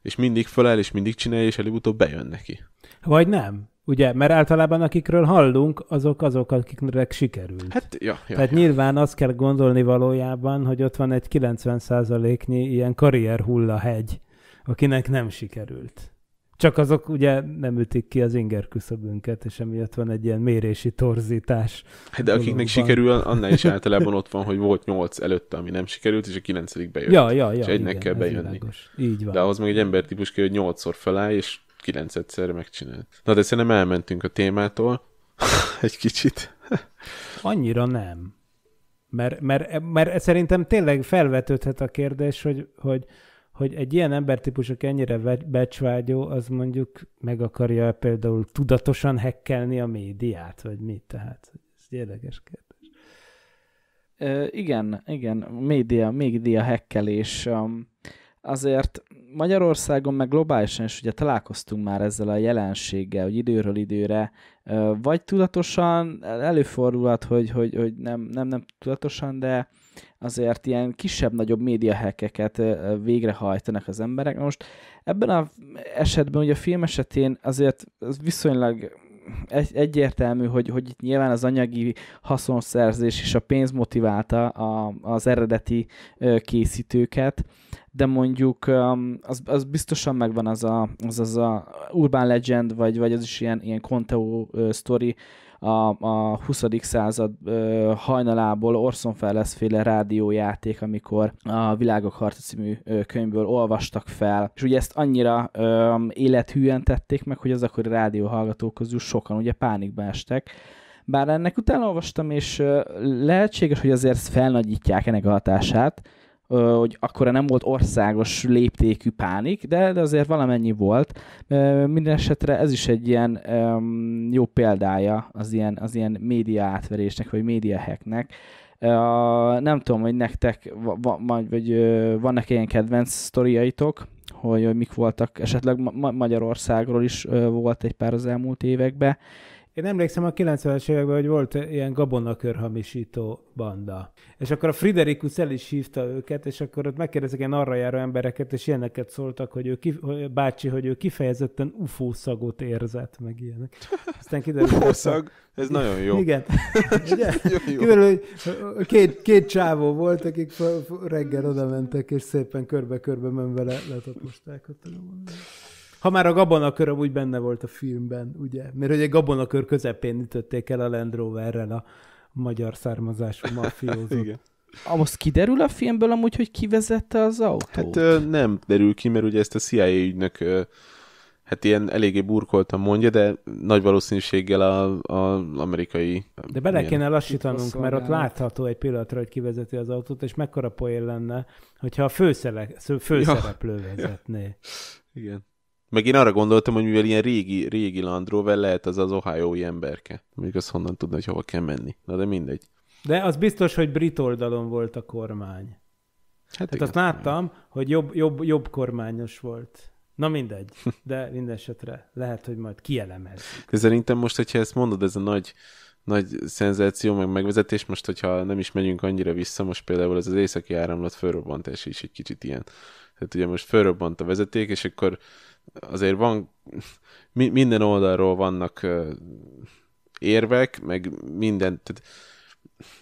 Speaker 3: és mindig föláll, és mindig csinálja, és előbb-utóbb bejön neki.
Speaker 1: Vagy nem. Ugye, mert általában akikről hallunk, azok azok, akiknek sikerült. Hát, ja, ja, Tehát ja. nyilván azt kell gondolni valójában, hogy ott van egy 90%-nyi ilyen karrier hulla hegy, akinek nem sikerült. Csak azok ugye nem ütik ki az inger küszöbünket, és emiatt van egy ilyen mérési torzítás. De akiknek sikerül, annál is általában
Speaker 3: ott van, hogy volt nyolc előtte, ami nem sikerült, és a kilencedik bejött. Ja, ja, ja, és egynek igen, kell bejönni. Így van. De ahhoz meg egy embertípus kell, hogy nyolcszor feláll, és kilenc egyszerre megcsinált. Na de szerintem elmentünk a témától egy kicsit.
Speaker 1: Annyira nem. Mert, mert, mert szerintem tényleg felvetődhet a kérdés, hogy, hogy hogy egy ilyen embertípus, aki ennyire becsvágyó, az mondjuk meg akarja például tudatosan hekkelni a médiát, vagy mit, tehát ez érdekes kérdés.
Speaker 2: Ö, igen, igen, média, média hekkelés. Um, azért Magyarországon meg globálisan is ugye találkoztunk már ezzel a jelenséggel, hogy időről időre, vagy tudatosan, előfordulhat, hogy, hogy, hogy nem, nem, nem tudatosan, de azért ilyen kisebb-nagyobb médiahekeket végrehajtanak az emberek. Most ebben az esetben, ugye a film esetén azért az viszonylag egy, egyértelmű, hogy, hogy itt nyilván az anyagi haszonszerzés és a pénz motiválta a, az eredeti készítőket, de mondjuk az, az biztosan megvan az a, az, az a urban legend, vagy, vagy az is ilyen, ilyen konteó sztori, a, a 20. század ö, hajnalából Orson Welles féle rádiójáték, amikor a Világok harca című ö, könyvből olvastak fel, és ugye ezt annyira ö, élethűen tették meg, hogy az akkori rádióhallgatók közül sokan ugye pánikba estek, bár ennek utána olvastam, és lehetséges, hogy azért felnagyítják ennek a hatását, hogy akkor nem volt országos léptékű pánik, de, de azért valamennyi volt. Minden esetre ez is egy ilyen jó példája az ilyen, az ilyen média átverésnek, vagy média hacknek. Nem tudom, hogy nektek van, vagy vannak ilyen kedvenc sztoriaitok, hogy mik voltak, esetleg Magyarországról is volt egy pár az elmúlt években,
Speaker 1: én emlékszem a 90-es években, hogy volt ilyen gabonakörhamisító banda. És akkor a Friderikus el is hívta őket, és akkor ott megkérdezik ilyen arra járó embereket, és ilyeneket szóltak, hogy ő ki, bácsi, hogy ő kifejezetten UFO szagot érzett, meg ilyenek. Aztán kiderült, UFO szag? Ez nagyon jó. Igen. kiderül, hogy két, két csávó volt, akik reggel oda mentek, és szépen körbe-körbe menve ott a ott. Ha már a gabonakör úgy benne volt a filmben, ugye? Mert ugye gabonakör közepén ütötték el a Land Roverrel a magyar származású
Speaker 2: mafiózót. Igen. Ah, most kiderül a filmből amúgy, hogy ki vezette az autót? Hát
Speaker 3: ö, nem derül ki, mert ugye ezt a CIA ügynök ö, hát ilyen eléggé burkoltan mondja, de nagy valószínűséggel az amerikai... De bele milyen? kéne lassítanunk, mert ott
Speaker 1: látható egy pillanatra, hogy kivezeti az autót, és mekkora poén lenne, hogyha a főszele, főszereplő ja. vezetné.
Speaker 3: Ja. Igen. Meg én arra gondoltam, hogy mivel ilyen régi, régi Land Rover lehet az az ohio emberke. Még azt honnan tudna, hogy hova kell menni. Na de mindegy.
Speaker 1: De az biztos, hogy brit oldalon volt a kormány. Hát, hát igen, azt láttam, igen. hogy jobb, jobb, jobb kormányos volt. Na mindegy, de minden esetre lehet, hogy majd
Speaker 3: kielemezzük. De szerintem most, hogyha ezt mondod, ez a nagy, nagy szenzáció, meg megvezetés, most, hogyha nem is megyünk annyira vissza, most például ez az északi áramlat fölrobbantás is egy kicsit ilyen. Tehát ugye most fölrobbant a vezeték, és akkor azért van, mi, minden oldalról vannak érvek, meg minden, tehát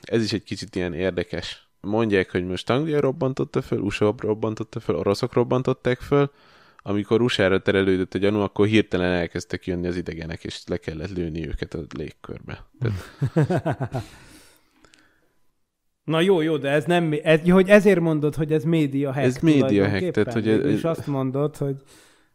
Speaker 3: ez is egy kicsit ilyen érdekes. Mondják, hogy most Anglia robbantotta föl, USA robbantotta föl, oroszok robbantották föl, amikor USA-ra terelődött a gyanú, akkor hirtelen elkezdtek jönni az idegenek, és le kellett lőni őket a légkörbe. Tehát...
Speaker 1: Na jó, jó, de ez nem, ez, hogy ezért mondod, hogy ez média hack. Ez média hack, tehát hogy... Ez, és azt mondod, hogy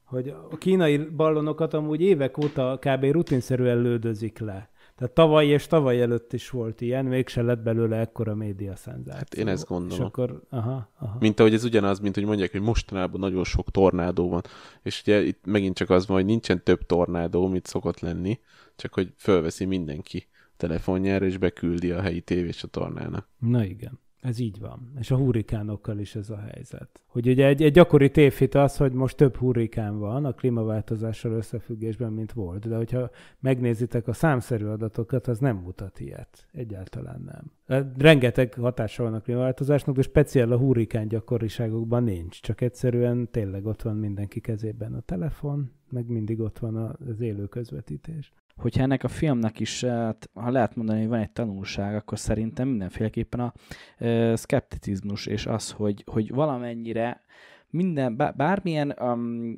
Speaker 1: hogy a kínai ballonokat amúgy évek óta kb. rutinszerűen lődözik le. Tehát tavaly és tavaly előtt is volt ilyen, mégse lett belőle ekkora média szenzáció. Hát én ezt gondolom. És akkor, aha,
Speaker 3: aha. Mint ahogy ez ugyanaz, mint hogy mondják, hogy mostanában nagyon sok tornádó van, és ugye itt megint csak az van, hogy nincsen több tornádó, mint szokott lenni, csak hogy fölveszi mindenki telefonjára, és beküldi a helyi tévés a tornának.
Speaker 1: Na igen. Ez így van. És a hurrikánokkal is ez a helyzet. Hogy ugye egy, egy gyakori tévhit az, hogy most több hurrikán van a klímaváltozással összefüggésben, mint volt. De hogyha megnézitek a számszerű adatokat, az nem mutat ilyet. Egyáltalán nem. Rengeteg hatása van a klímaváltozásnak, de speciál a hurrikán gyakoriságokban nincs. Csak egyszerűen tényleg ott van mindenki kezében a telefon, meg mindig ott van az élő
Speaker 2: közvetítés hogyha ennek a filmnek is, eh, hát, ha lehet mondani, hogy van egy tanulság, akkor szerintem mindenféleképpen a ö, eh, szkepticizmus, és az, hogy, hogy valamennyire minden, bármilyen um,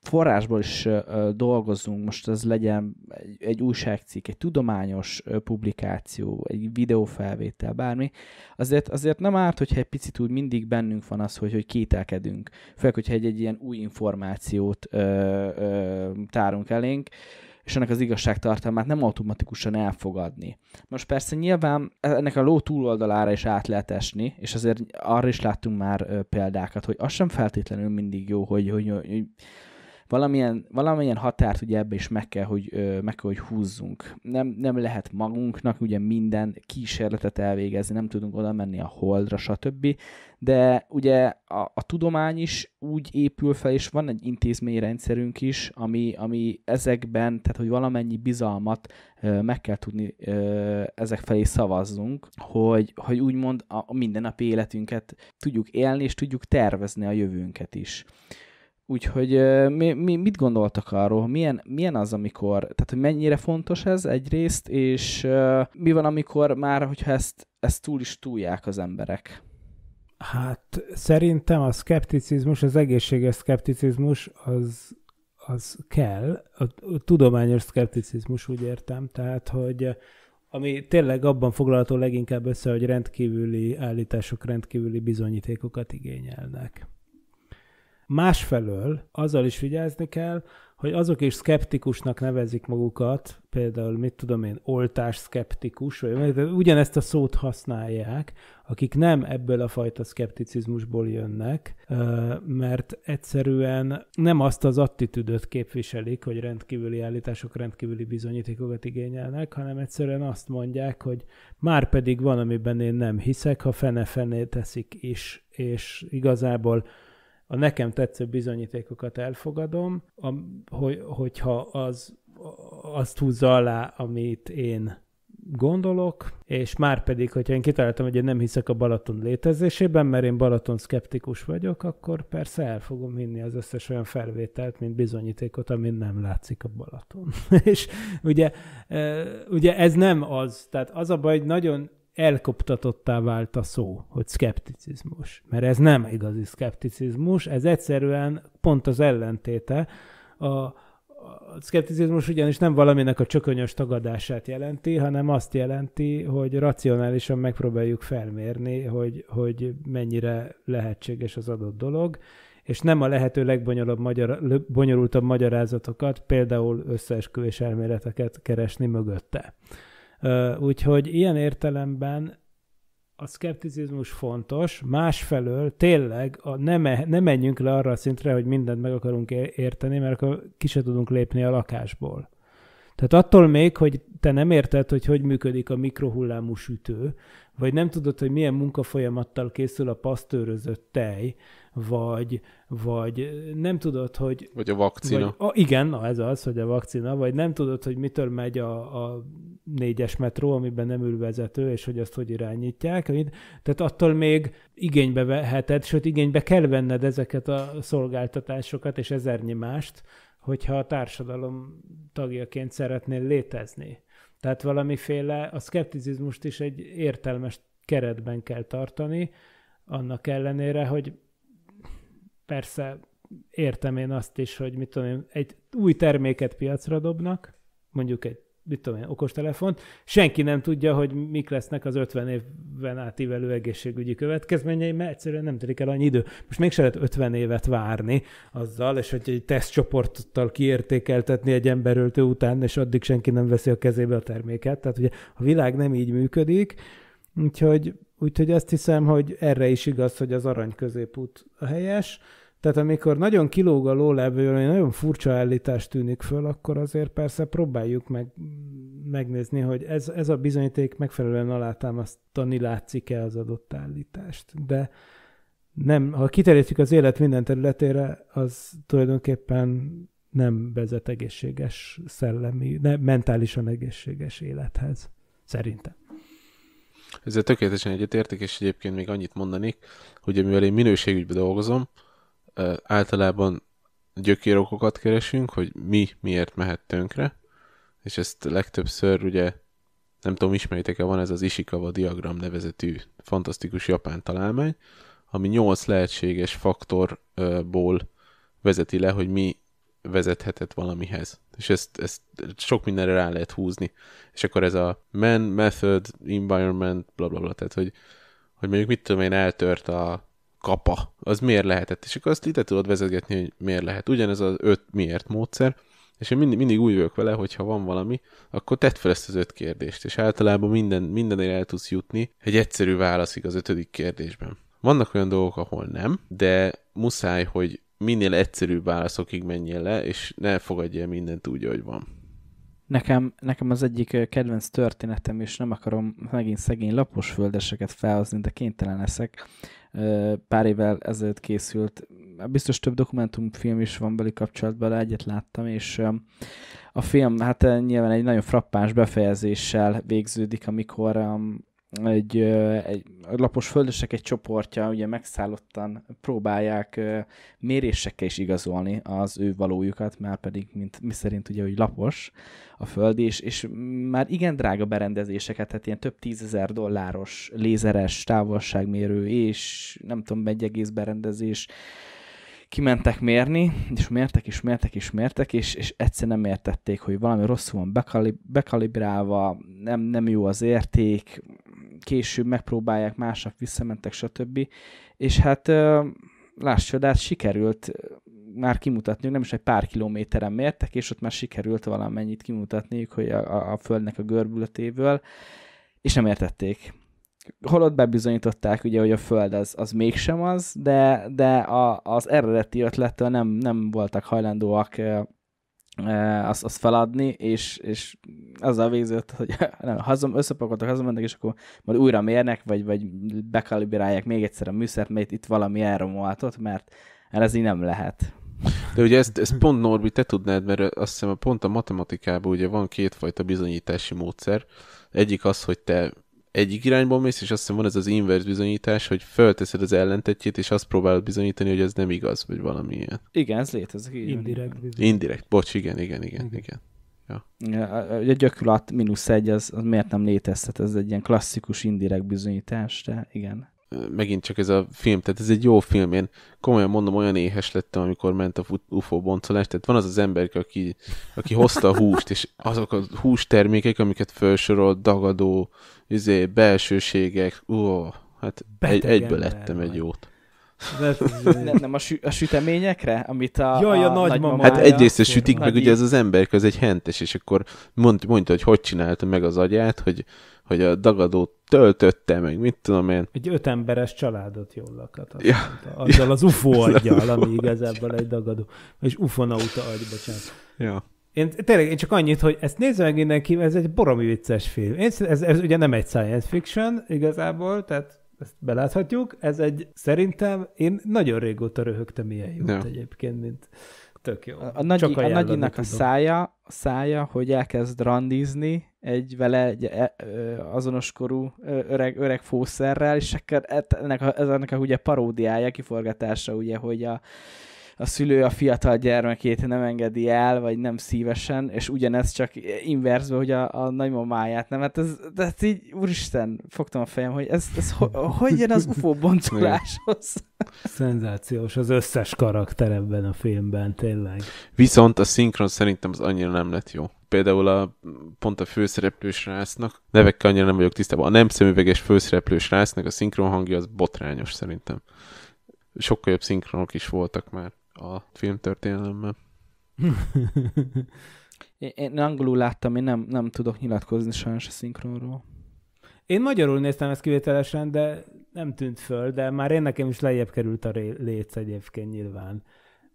Speaker 2: forrásból is eh, dolgozunk, most ez legyen egy, egy újságcikk, egy tudományos publikáció, egy videófelvétel, bármi, azért, azért nem árt, hogyha egy picit úgy mindig bennünk van az, hogy, hogy kételkedünk, főleg, hogyha egy, egy ilyen új információt ö, ö, tárunk elénk, és ennek az igazságtartalmát nem automatikusan elfogadni. Most persze nyilván ennek a ló túloldalára is át lehet esni, és azért arra is láttunk már példákat, hogy az sem feltétlenül mindig jó, hogy, hogy, hogy valamilyen, valamilyen határt ugye ebbe is meg kell, hogy, meg kell, hogy húzzunk. Nem, nem lehet magunknak ugye minden kísérletet elvégezni, nem tudunk oda menni a holdra, stb. De ugye a, a tudomány is úgy épül fel, és van egy intézményrendszerünk is, ami, ami ezekben, tehát hogy valamennyi bizalmat meg kell tudni ezek felé szavazzunk, hogy, hogy úgymond a mindennapi életünket tudjuk élni, és tudjuk tervezni a jövőnket is. Úgyhogy mi, mi, mit gondoltak arról, milyen, milyen az, amikor, tehát hogy mennyire fontos ez egyrészt, és uh, mi van, amikor már, hogyha ezt, ezt túl is túlják az emberek?
Speaker 1: Hát szerintem a szkepticizmus, az egészséges szkepticizmus, az, az kell, a tudományos szkepticizmus, úgy értem, tehát, hogy ami tényleg abban foglalható leginkább össze, hogy rendkívüli állítások rendkívüli bizonyítékokat igényelnek. Másfelől azzal is vigyázni kell, hogy azok is skeptikusnak nevezik magukat, például mit tudom én, oltás skeptikus, vagy ugyanezt a szót használják, akik nem ebből a fajta szkepticizmusból jönnek, mert egyszerűen nem azt az attitűdöt képviselik, hogy rendkívüli állítások rendkívüli bizonyítékokat igényelnek, hanem egyszerűen azt mondják, hogy már pedig van, amiben én nem hiszek, ha fene-fené teszik is, és igazából a nekem tetsző bizonyítékokat elfogadom, a, hogy, hogyha az azt húzza alá, amit én gondolok, és már pedig, hogyha én kitaláltam, hogy én nem hiszek a Balaton létezésében, mert én Balaton szkeptikus vagyok, akkor persze el fogom hinni az összes olyan felvételt, mint bizonyítékot, amin nem látszik a Balaton. és ugye, ugye ez nem az, tehát az a baj, hogy nagyon elkoptatottá vált a szó, hogy szkepticizmus. Mert ez nem igazi szkepticizmus, ez egyszerűen pont az ellentéte. A, a szkepticizmus ugyanis nem valaminek a csökönyös tagadását jelenti, hanem azt jelenti, hogy racionálisan megpróbáljuk felmérni, hogy, hogy mennyire lehetséges az adott dolog, és nem a lehető legbonyolultabb magyar, bonyolultabb magyarázatokat, például összeesküvés elméleteket keresni mögötte. Úgyhogy ilyen értelemben a szkepticizmus fontos, másfelől tényleg a, ne, me, ne menjünk le arra a szintre, hogy mindent meg akarunk érteni, mert akkor ki se tudunk lépni a lakásból. Tehát attól még, hogy te nem érted, hogy hogy működik a mikrohullámú sütő, vagy nem tudod, hogy milyen munkafolyamattal készül a pasztőrözött tej, vagy, vagy nem tudod, hogy... Vagy a vakcina. Vagy, a, igen, na ez az, hogy a vakcina, vagy nem tudod, hogy mitől megy a, a négyes metró, amiben nem ül vezető, és hogy azt hogy irányítják. Tehát attól még igénybe veheted, sőt igénybe kell venned ezeket a szolgáltatásokat és ezernyi mást, hogyha a társadalom tagjaként szeretnél létezni. Tehát valamiféle a szkepticizmust is egy értelmes keretben kell tartani, annak ellenére, hogy persze értem én azt is, hogy mit tudom én, egy új terméket piacra dobnak, mondjuk egy mit tudom én, okostelefont, senki nem tudja, hogy mik lesznek az 50 évben átívelő egészségügyi következményei, mert egyszerűen nem telik el annyi idő. Most még se lehet 50 évet várni azzal, és hogy egy tesztcsoporttal kiértékeltetni egy emberöltő után, és addig senki nem veszi a kezébe a terméket. Tehát ugye a világ nem így működik, úgyhogy, úgyhogy azt hiszem, hogy erre is igaz, hogy az arany középút a helyes, tehát amikor nagyon kilóg a lólevő, egy nagyon furcsa állítás tűnik föl, akkor azért persze próbáljuk meg, megnézni, hogy ez, ez a bizonyíték megfelelően alátámasztani látszik-e az adott állítást. De nem, ha kiterjesztjük az élet minden területére, az tulajdonképpen nem vezet egészséges szellemi, ne, mentálisan egészséges élethez, szerintem.
Speaker 3: Ezzel tökéletesen egyetértek, és egyébként még annyit mondanék, hogy amivel én minőségügyben dolgozom, általában gyökérokokat keresünk, hogy mi miért mehet tönkre, és ezt legtöbbször ugye, nem tudom, ismeritek-e, van ez az Ishikawa diagram nevezetű fantasztikus japán találmány, ami 8 lehetséges faktorból vezeti le, hogy mi vezethetett valamihez. És ezt, ezt sok mindenre rá lehet húzni. És akkor ez a man, method, environment, blablabla bla bla, tehát hogy, hogy mondjuk mit tudom én, eltört a kapa, az miért lehetett? És akkor azt itt tudod vezetgetni, hogy miért lehet. Ugyanez az öt miért módszer, és én mindig, mindig úgy vagyok vele, hogy ha van valami, akkor tedd fel ezt az öt kérdést, és általában minden, mindenért el tudsz jutni egy egyszerű válaszig az ötödik kérdésben. Vannak olyan dolgok, ahol nem, de muszáj, hogy minél egyszerűbb válaszokig menjél le, és ne fogadj el mindent úgy, ahogy van.
Speaker 2: Nekem, nekem az egyik kedvenc történetem, és nem akarom megint szegény laposföldeseket felhozni, de kénytelen leszek, pár évvel ezelőtt készült. Hát biztos több dokumentumfilm is van belé kapcsolatban, egyet láttam, és a film hát nyilván egy nagyon frappáns befejezéssel végződik, amikor egy, egy lapos földösek egy csoportja ugye megszállottan próbálják mérésekkel is igazolni az ő valójukat, már pedig, mint mi szerint ugye, hogy lapos a föld, és, és már igen drága berendezéseket, tehát ilyen több tízezer dolláros lézeres távolságmérő, és nem tudom, egy egész berendezés, kimentek mérni, és mértek, és mértek, és mértek, és, és egyszer nem értették, hogy valami rosszul van bekalib- bekalibrálva, nem, nem jó az érték, később megpróbálják, másnap visszamentek, stb. És hát láss csodát, sikerült már kimutatniuk, nem is egy pár kilométeren mértek, és ott már sikerült valamennyit kimutatniuk, hogy a, a földnek a görbületéből, és nem értették. Holott bebizonyították, ugye, hogy a föld az, az mégsem az, de, de a, az eredeti ötlettől nem, nem voltak hajlandóak azt, azt feladni, és, és a végződött, hogy nem, hazam, összepakoltak, hazamentek és akkor majd újra mérnek, vagy, vagy bekalibrálják még egyszer a műszert, mert itt valami elromoltott, mert ez így nem lehet.
Speaker 3: De ugye ezt, ezt pont Norbi, te tudnád, mert azt hiszem pont a matematikában ugye van kétfajta bizonyítási módszer. Egyik az, hogy te egyik irányba mész, és azt hiszem van ez az invers bizonyítás, hogy fölteszed az ellentetjét, és azt próbálod bizonyítani, hogy ez nem igaz, vagy valami ilyen. Igen, ez létezik. Igen, Indirekt. bizonyítás. Indirekt, bocs, igen, igen, igen, igen. igen.
Speaker 2: Ja. A gyakorlat mínusz egy, az, az miért nem létezhet? Ez egy ilyen klasszikus indirekt bizonyítás, de igen.
Speaker 3: Megint csak ez a film, tehát ez egy jó film. Én komolyan mondom, olyan éhes lettem, amikor ment a UFO boncolás. Tehát van az az ember, aki, aki hozta a húst, és azok a hústermékek, amiket felsorolt, dagadó, izé, belsőségek, ó, hát egy, egyből lettem egy jót.
Speaker 2: nem, nem a, sü- a süteményekre, amit a, Jaj, a, a nagymama. Hát egyrészt a sütik, meg ugye ez
Speaker 3: az ember ez egy hentes, és akkor mond, mondta, hogy hogy csinálta meg az agyát, hogy, hogy a dagadót töltötte, meg mit tudom én.
Speaker 1: Egy öt emberes családot jól lakhat. Ja. azzal ja. az UFO aggyal, ami igazából egy dagadó. És ufonauta agy, bocsánat. Ja. Én tényleg én csak annyit, hogy ezt nézze meg mindenki, ez egy boromi vicces film. Én, ez, ez ugye nem egy science fiction igazából, tehát ezt beláthatjuk. Ez egy, szerintem én nagyon régóta röhögtem ilyen jót no. egyébként, mint tök jó. A, a, nagy, a nagyinak a szája,
Speaker 2: a szája, hogy elkezd randizni egy vele egy e, ö, azonos korú ö, öreg, öreg fószerrel, és akkor ennek a, ennek a ugye paródiája, kiforgatása ugye, hogy a a szülő a fiatal gyermekét nem engedi el, vagy nem szívesen, és ugyanez csak inverzve, hogy a, a nagymamáját nem. Hát ez, de hát így, úristen, fogtam a fejem, hogy ez, ez ho, hogy jön az UFO boncoláshoz?
Speaker 1: Szenzációs az összes karakter ebben a filmben, tényleg.
Speaker 3: Viszont a szinkron szerintem az annyira nem lett jó. Például a, pont a főszereplős rásznak, nevekkel annyira nem vagyok tisztában, a nem szemüveges főszereplős rásznak a szinkron hangja az botrányos szerintem. Sokkal jobb szinkronok is voltak már a filmtörténelemben.
Speaker 2: én angolul láttam, én nem, nem tudok nyilatkozni sajnos a szinkronról. Én magyarul néztem
Speaker 1: ezt kivételesen, de nem tűnt föl, de már én nekem is lejjebb került a léc egyébként nyilván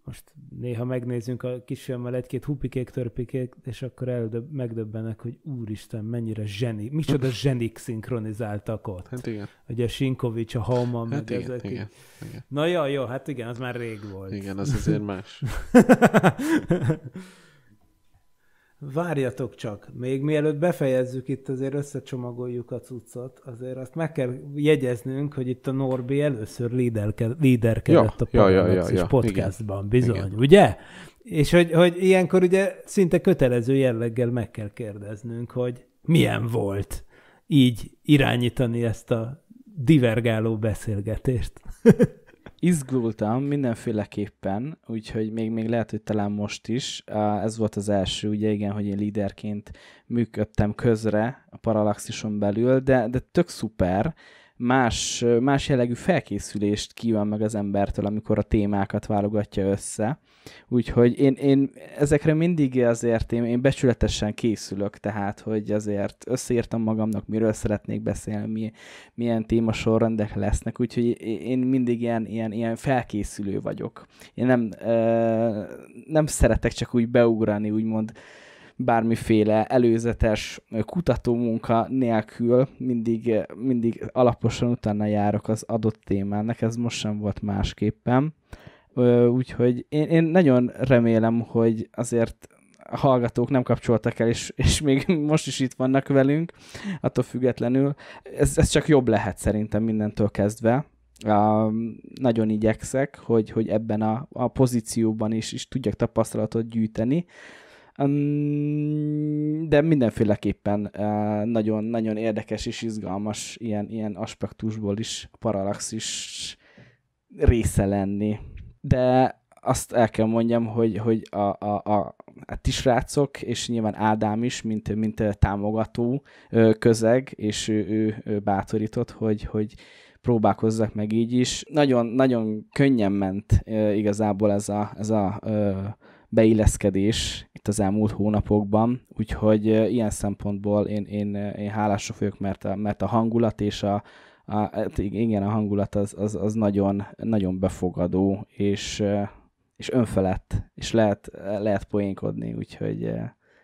Speaker 1: most néha megnézünk a kisfiammal egy-két hupikék, törpikék, és akkor eldöb, megdöbbenek, hogy úristen, mennyire zseni, micsoda zsenik szinkronizáltak ott. Hát igen. Ugye Sinkovics, a Hauman, hát meg igen, ezek. Igen, igen. Na jó, jó, hát igen, az már rég
Speaker 3: volt. Igen, az azért más.
Speaker 1: Várjatok csak, még mielőtt befejezzük itt, azért összecsomagoljuk a cuccot, azért azt meg kell jegyeznünk, hogy itt a Norbi először líderke, líderkedett ja, a ja, ja, ja, ja, podcastban, igen, bizony, igen. ugye? És hogy, hogy ilyenkor ugye szinte kötelező jelleggel meg kell kérdeznünk, hogy milyen volt így irányítani ezt a divergáló beszélgetést.
Speaker 2: izgultam mindenféleképpen, úgyhogy még, még lehet, hogy talán most is. Ez volt az első, ugye igen, hogy én líderként működtem közre a paralaxison belül, de, de tök szuper. Más, más jellegű felkészülést kíván meg az embertől, amikor a témákat válogatja össze. Úgyhogy én, én ezekre mindig azért én, én becsületesen készülök, tehát, hogy azért összeírtam magamnak, miről szeretnék beszélni, mi, milyen témasorrendek lesznek, úgyhogy én mindig ilyen, ilyen, ilyen felkészülő vagyok. Én nem, ö, nem szeretek csak úgy beugrani, úgymond, bármiféle előzetes kutató munka nélkül mindig, mindig alaposan utána járok az adott témának, ez most sem volt másképpen. Úgyhogy én, én nagyon remélem, hogy azért a hallgatók nem kapcsoltak el, és, és még most is itt vannak velünk, attól függetlenül. Ez, ez csak jobb lehet szerintem mindentől kezdve. A, nagyon igyekszek, hogy, hogy ebben a, a pozícióban is, is tudjak tapasztalatot gyűjteni. de mindenféleképpen nagyon-nagyon érdekes és izgalmas ilyen, ilyen aspektusból is a paralaxis része lenni de azt el kell mondjam, hogy, hogy a, a, a, a ti srácok, és nyilván Ádám is, mint, mint támogató közeg, és ő, ő, ő bátorított, hogy, hogy próbálkozzak meg így is. Nagyon, nagyon könnyen ment igazából ez a, ez a beilleszkedés itt az elmúlt hónapokban, úgyhogy ilyen szempontból én, én, én hálásra vagyok, mert a, mert a hangulat és a, a, hát igen, a hangulat az, az, az nagyon, nagyon befogadó, és, és önfelett, és lehet, lehet poénkodni, úgyhogy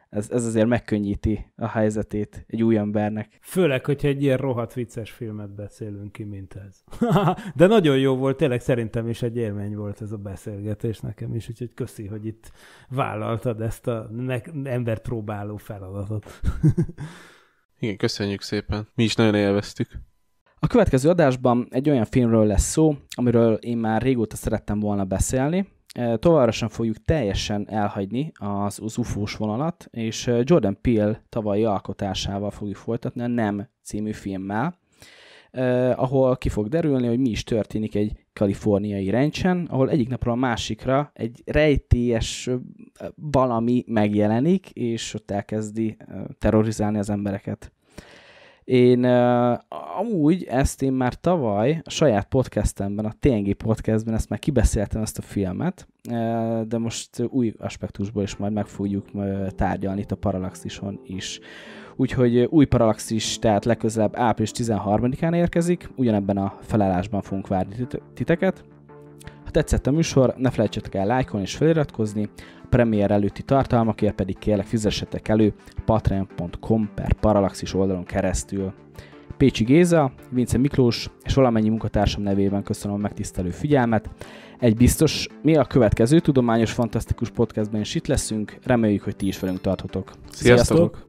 Speaker 2: ez, ez azért megkönnyíti a helyzetét egy új embernek.
Speaker 1: Főleg, hogyha egy ilyen rohadt vicces filmet beszélünk ki, mint ez.
Speaker 2: De nagyon jó volt, tényleg szerintem is egy élmény volt ez a
Speaker 1: beszélgetés nekem is, úgyhogy köszi, hogy itt vállaltad ezt a ember próbáló
Speaker 3: feladatot. Igen, köszönjük szépen. Mi is nagyon élveztük.
Speaker 2: A következő adásban egy olyan filmről lesz szó, amiről én már régóta szerettem volna beszélni. E, továbbra sem fogjuk teljesen elhagyni az, az ufós vonalat, és e, Jordan Peele tavalyi alkotásával fogjuk folytatni a Nem című filmmel, eh, ahol ki fog derülni, hogy mi is történik egy kaliforniai rencsen, ahol egyik napról a másikra egy rejtélyes valami megjelenik, és ott elkezdi e, terrorizálni az embereket. Én uh, amúgy ezt én már tavaly a saját podcastemben, a TNG podcastben ezt már kibeszéltem ezt a filmet, uh, de most új aspektusból is majd meg fogjuk uh, tárgyalni itt a Parallaxison is. Úgyhogy új Parallaxis, tehát legközelebb április 13-án érkezik, ugyanebben a felállásban fogunk várni titeket. Ha tetszett a műsor, ne felejtsetek el lájkolni és feliratkozni, premier előtti tartalmakért pedig kérlek fizessetek elő patreon.com per Parallaxis oldalon keresztül. Pécsi Géza, Vince Miklós és valamennyi munkatársam nevében köszönöm a megtisztelő figyelmet. Egy biztos, mi a következő tudományos fantasztikus podcastben is itt leszünk, reméljük, hogy ti is velünk tartotok. Sziasztok! Sziasztok!